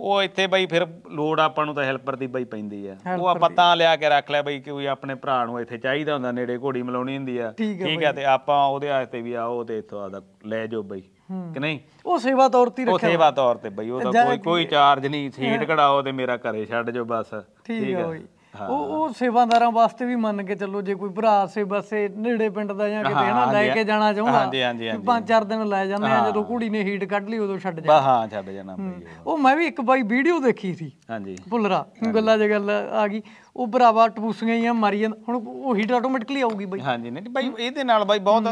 ਉਹ ਇੱਥੇ ਬਾਈ ਫਿਰ ਲੋੜ ਆਪਾਂ ਨੂੰ ਤਾਂ ਹੈਲਪਰ ਦੀ ਬਾਈ ਪੈਂਦੀ ਆ ਉਹ ਆਪਾਂ ਤਾਂ ਲਿਆ ਕੇ ਰੱਖ ਲਿਆ ਬਾਈ ਕੋਈ ਆਪਣੇ ਭਰਾ ਨੂੰ ਇੱਥੇ ਚਾਹੀਦਾ ਹੁੰਦਾ ਨੇੜੇ ਘੋੜੀ ਮਲਾਉਣੀ ਹੁੰਦੀ ਆ ਠੀਕ ਹੈ ਤੇ ਆਪਾਂ ਉਹਦੇ ਆਸਤੇ ਵੀ ਆਓ ਤੇ ਇੱਥੋਂ ਆਦਾ ਲੈ ਜਾਓ ਬਾਈ ਕਿ ਨਹੀਂ ਉਹ ਸੇਵਾ ਤੌਰ ਤੇ ਰੱਖਿਆ ਉਹ ਸੇਵਾ ਤੌਰ ਤੇ ਬਾਈ ਉਹਦਾ ਕੋਈ ਕੋਈ ਚਾਰਜ ਨਹੀਂ ਸੀਟ ਕਢਾਓ ਤੇ ਮੇਰਾ ਘਰੇ ਛੱਡ ਜਾਓ ਬਸ ਠੀਕ ਹੈ ਉਹ ਉਹ ਸੇਵਾਦਾਰਾਂ ਵਾਸਤੇ ਵੀ ਮੰਨ ਕੇ ਚੱਲੋ ਜੇ ਕੋਈ ਭਰਾ ਸੇ ਬਸੇ ਨੇੜੇ ਪਿੰਡ ਦਾ ਜਾਂ ਕਿਤੇ ਹਨਾ ਲੈ ਕੇ ਜਾਣਾ ਚਾਹੁੰਦਾ ਹਾਂਜੀ ਹਾਂਜੀ ਹਾਂਜੀ ਪੰਜ ਚਾਰ ਦਿਨ ਲੈ ਜਾਂਦੇ ਆ ਜਦੋਂ ਕੁੜੀ ਨੇ ਹੀਟ ਕੱਢ ਲਈ ਉਦੋਂ ਛੱਡ ਜਾਂਦੇ ਆ ਹਾਂ ਛੱਡ ਜਾਣਾ ਉਹ ਮੈਂ ਵੀ ਇੱਕ ਬਾਈ ਵੀਡੀਓ ਦੇਖੀ ਸੀ ਹਾਂਜੀ ਭੁੱਲਰਾ ਗੱਲਾਂ ਜੇ ਗੱਲ ਆ ਗਈ ਉਹ ਭਰਾਵਾ ਟਪੂਸੀਆਂ ਹੀ ਆ ਮਾਰੀ ਜਾਂਦਾ ਹੁਣ ਉਹ ਹੀਟ ਆਟੋਮੈਟਿਕਲੀ ਆਊਗੀ ਬਾਈ ਹਾਂਜੀ ਨਹੀਂ ਬਾਈ ਇਹਦੇ ਨਾਲ ਬਾਈ ਬਹੁਤ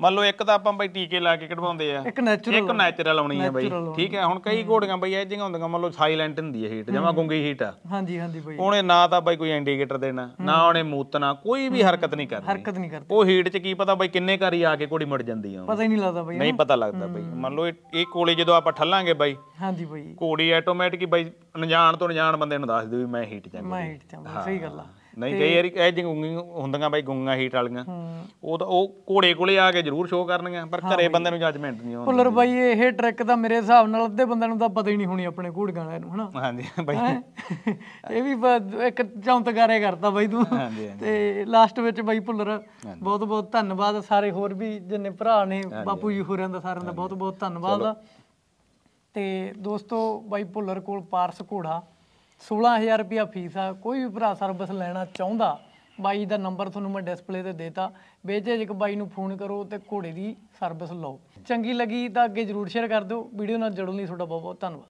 ਮੰਨ ਲਓ ਇੱਕ ਤਾਂ ਆਪਾਂ ਬਾਈ ਟੀਕੇ ਲਾ ਕੇ ਕਢਵਾਉਂਦੇ ਆ ਇੱਕ ਨੈਚੁਰਲ ਇੱਕ ਨੈਚੁਰਲ ਆਉਣੀ ਆ ਬਾਈ ਠੀਕ ਹੈ ਹੁਣ ਕਈ ਘੋੜੀਆਂ ਬਾਈ ਇਹ ਜਿਹੀਆਂ ਹੁੰਦੀਆਂ ਮੰਨ ਲਓ ਸਾਇਲੈਂਟ ਹੁੰਦੀ ਹੈ ਹੀਟ ਜਮਾ ਗੁੰਗੀ ਹੀਟ ਆ ਹਾਂਜੀ ਹਾਂਜੀ ਬਾਈ ਉਹਨੇ ਨਾ ਤਾਂ ਬਾਈ ਕੋਈ ਇੰਡੀਕੇਟਰ ਦੇਣਾ ਨਾ ਉਹਨੇ ਮੂਤਨਾ ਕੋਈ ਵੀ ਹਰਕਤ ਨਹੀਂ ਕਰਦੀ ਹਰਕਤ ਨਹੀਂ ਕਰਦੀ ਉਹ ਹੀਟ 'ਚ ਕੀ ਪਤਾ ਬਾਈ ਕਿੰਨੇ ਘਰੀ ਆ ਕੇ ਘੋੜੀ ਮੜ ਜਾਂਦੀ ਆ ਪਤਾ ਹੀ ਨਹੀਂ ਲੱਗਦਾ ਬਾਈ ਨਹੀਂ ਪਤਾ ਲੱਗਦਾ ਬਾਈ ਮੰਨ ਲਓ ਇਹ ਕੋਲੇ ਜਦੋਂ ਆਪਾਂ ਠੱਲਾਂਗੇ ਬਾਈ ਹਾਂਜੀ ਬਾਈ ਘੋੜੀ ਆਟੋਮੈਟਿਕ ਹੀ ਬਾਈ ਅਣਜਾਣ ਤੋਂ ਅਣਜਾਣ ਬੰਦੇ ਨੂੰ ਦੱਸ ਦਿਓ ਵੀ ਮੈਂ ਹੀਟ 'ਚ ਆ ਮੈਂ ਹੀਟ 'ਚ ਆ ਸਹੀ ਗੱਲ ਆ ਨਹੀਂ ਕਈ ਵਾਰੀ ਇਹ ਜਿੰਗੂੰਗੀ ਹੁੰਦੀਆਂ ਬਾਈ ਗੁੰਗਾ ਹੀਟ ਵਾਲੀਆਂ ਉਹ ਤਾਂ ਉਹ ਘੋੜੇ ਕੋਲੇ ਆ ਕੇ ਜ਼ਰੂਰ ਸ਼ੋਅ ਕਰਨਗੀਆਂ ਪਰ ਘਰੇ ਬੰਦੇ ਨੂੰ ਜੱਜਮੈਂਟ ਨਹੀਂ ਆਉਂਦੀ ਭੁੱਲਰ ਬਾਈ ਇਹ ਟ੍ਰਿਕ ਤਾਂ ਮੇਰੇ ਹਿਸਾਬ ਨਾਲ ਅੱਧੇ ਬੰਦੇ ਨੂੰ ਤਾਂ ਪਤਾ ਹੀ ਨਹੀਂ ਹੋਣੀ ਆਪਣੇ ਘੂੜ ਗਾਣੇ ਨੂੰ ਹਨਾ ਹਾਂਜੀ ਬਾਈ ਇਹ ਵੀ ਇੱਕ ਚੌਂਤਕਾਰੇ ਕਰਦਾ ਬਾਈ ਤੂੰ ਤੇ ਲਾਸਟ ਵਿੱਚ ਬਾਈ ਭੁੱਲਰ ਬਹੁਤ ਬਹੁਤ ਧੰਨਵਾਦ ਸਾਰੇ ਹੋਰ ਵੀ ਜਿੰਨੇ ਭਰਾ ਨੇ ਬਾਪੂ ਜੀ ਹੋਰਾਂ ਦਾ ਸਾਰਿਆਂ ਦਾ ਬਹੁਤ ਬਹੁਤ ਧੰਨਵਾਦ ਤੇ ਦੋਸਤੋ ਬਾਈ ਭੁੱਲਰ ਕੋਲ ਪਾਰਸ ਘੋੜਾ 16000 ਰੁਪਿਆ ਫੀਸ ਆ ਕੋਈ ਵੀ ਭਰਾ ਸਰਵਿਸ ਲੈਣਾ ਚਾਹੁੰਦਾ ਬਾਈ ਦਾ ਨੰਬਰ ਤੁਹਾਨੂੰ ਮੈਂ ਡਿਸਪਲੇ ਤੇ ਦੇਤਾ ਬੇਝਿਜਕ ਬਾਈ ਨੂੰ ਫੋਨ ਕਰੋ ਤੇ ਘੋੜੇ ਦੀ ਸਰਵਿਸ ਲਓ ਚੰਗੀ ਲੱਗੀ ਤਾਂ ਅੱਗੇ ਜਰੂਰ ਸ਼ੇਅਰ ਕਰ ਦਿਓ ਵੀਡੀਓ ਨਾਲ ਜੁੜਨ ਲਈ ਤੁਹਾਡਾ ਬਹੁਤ ਬਹੁਤ ਧੰਨਵਾਦ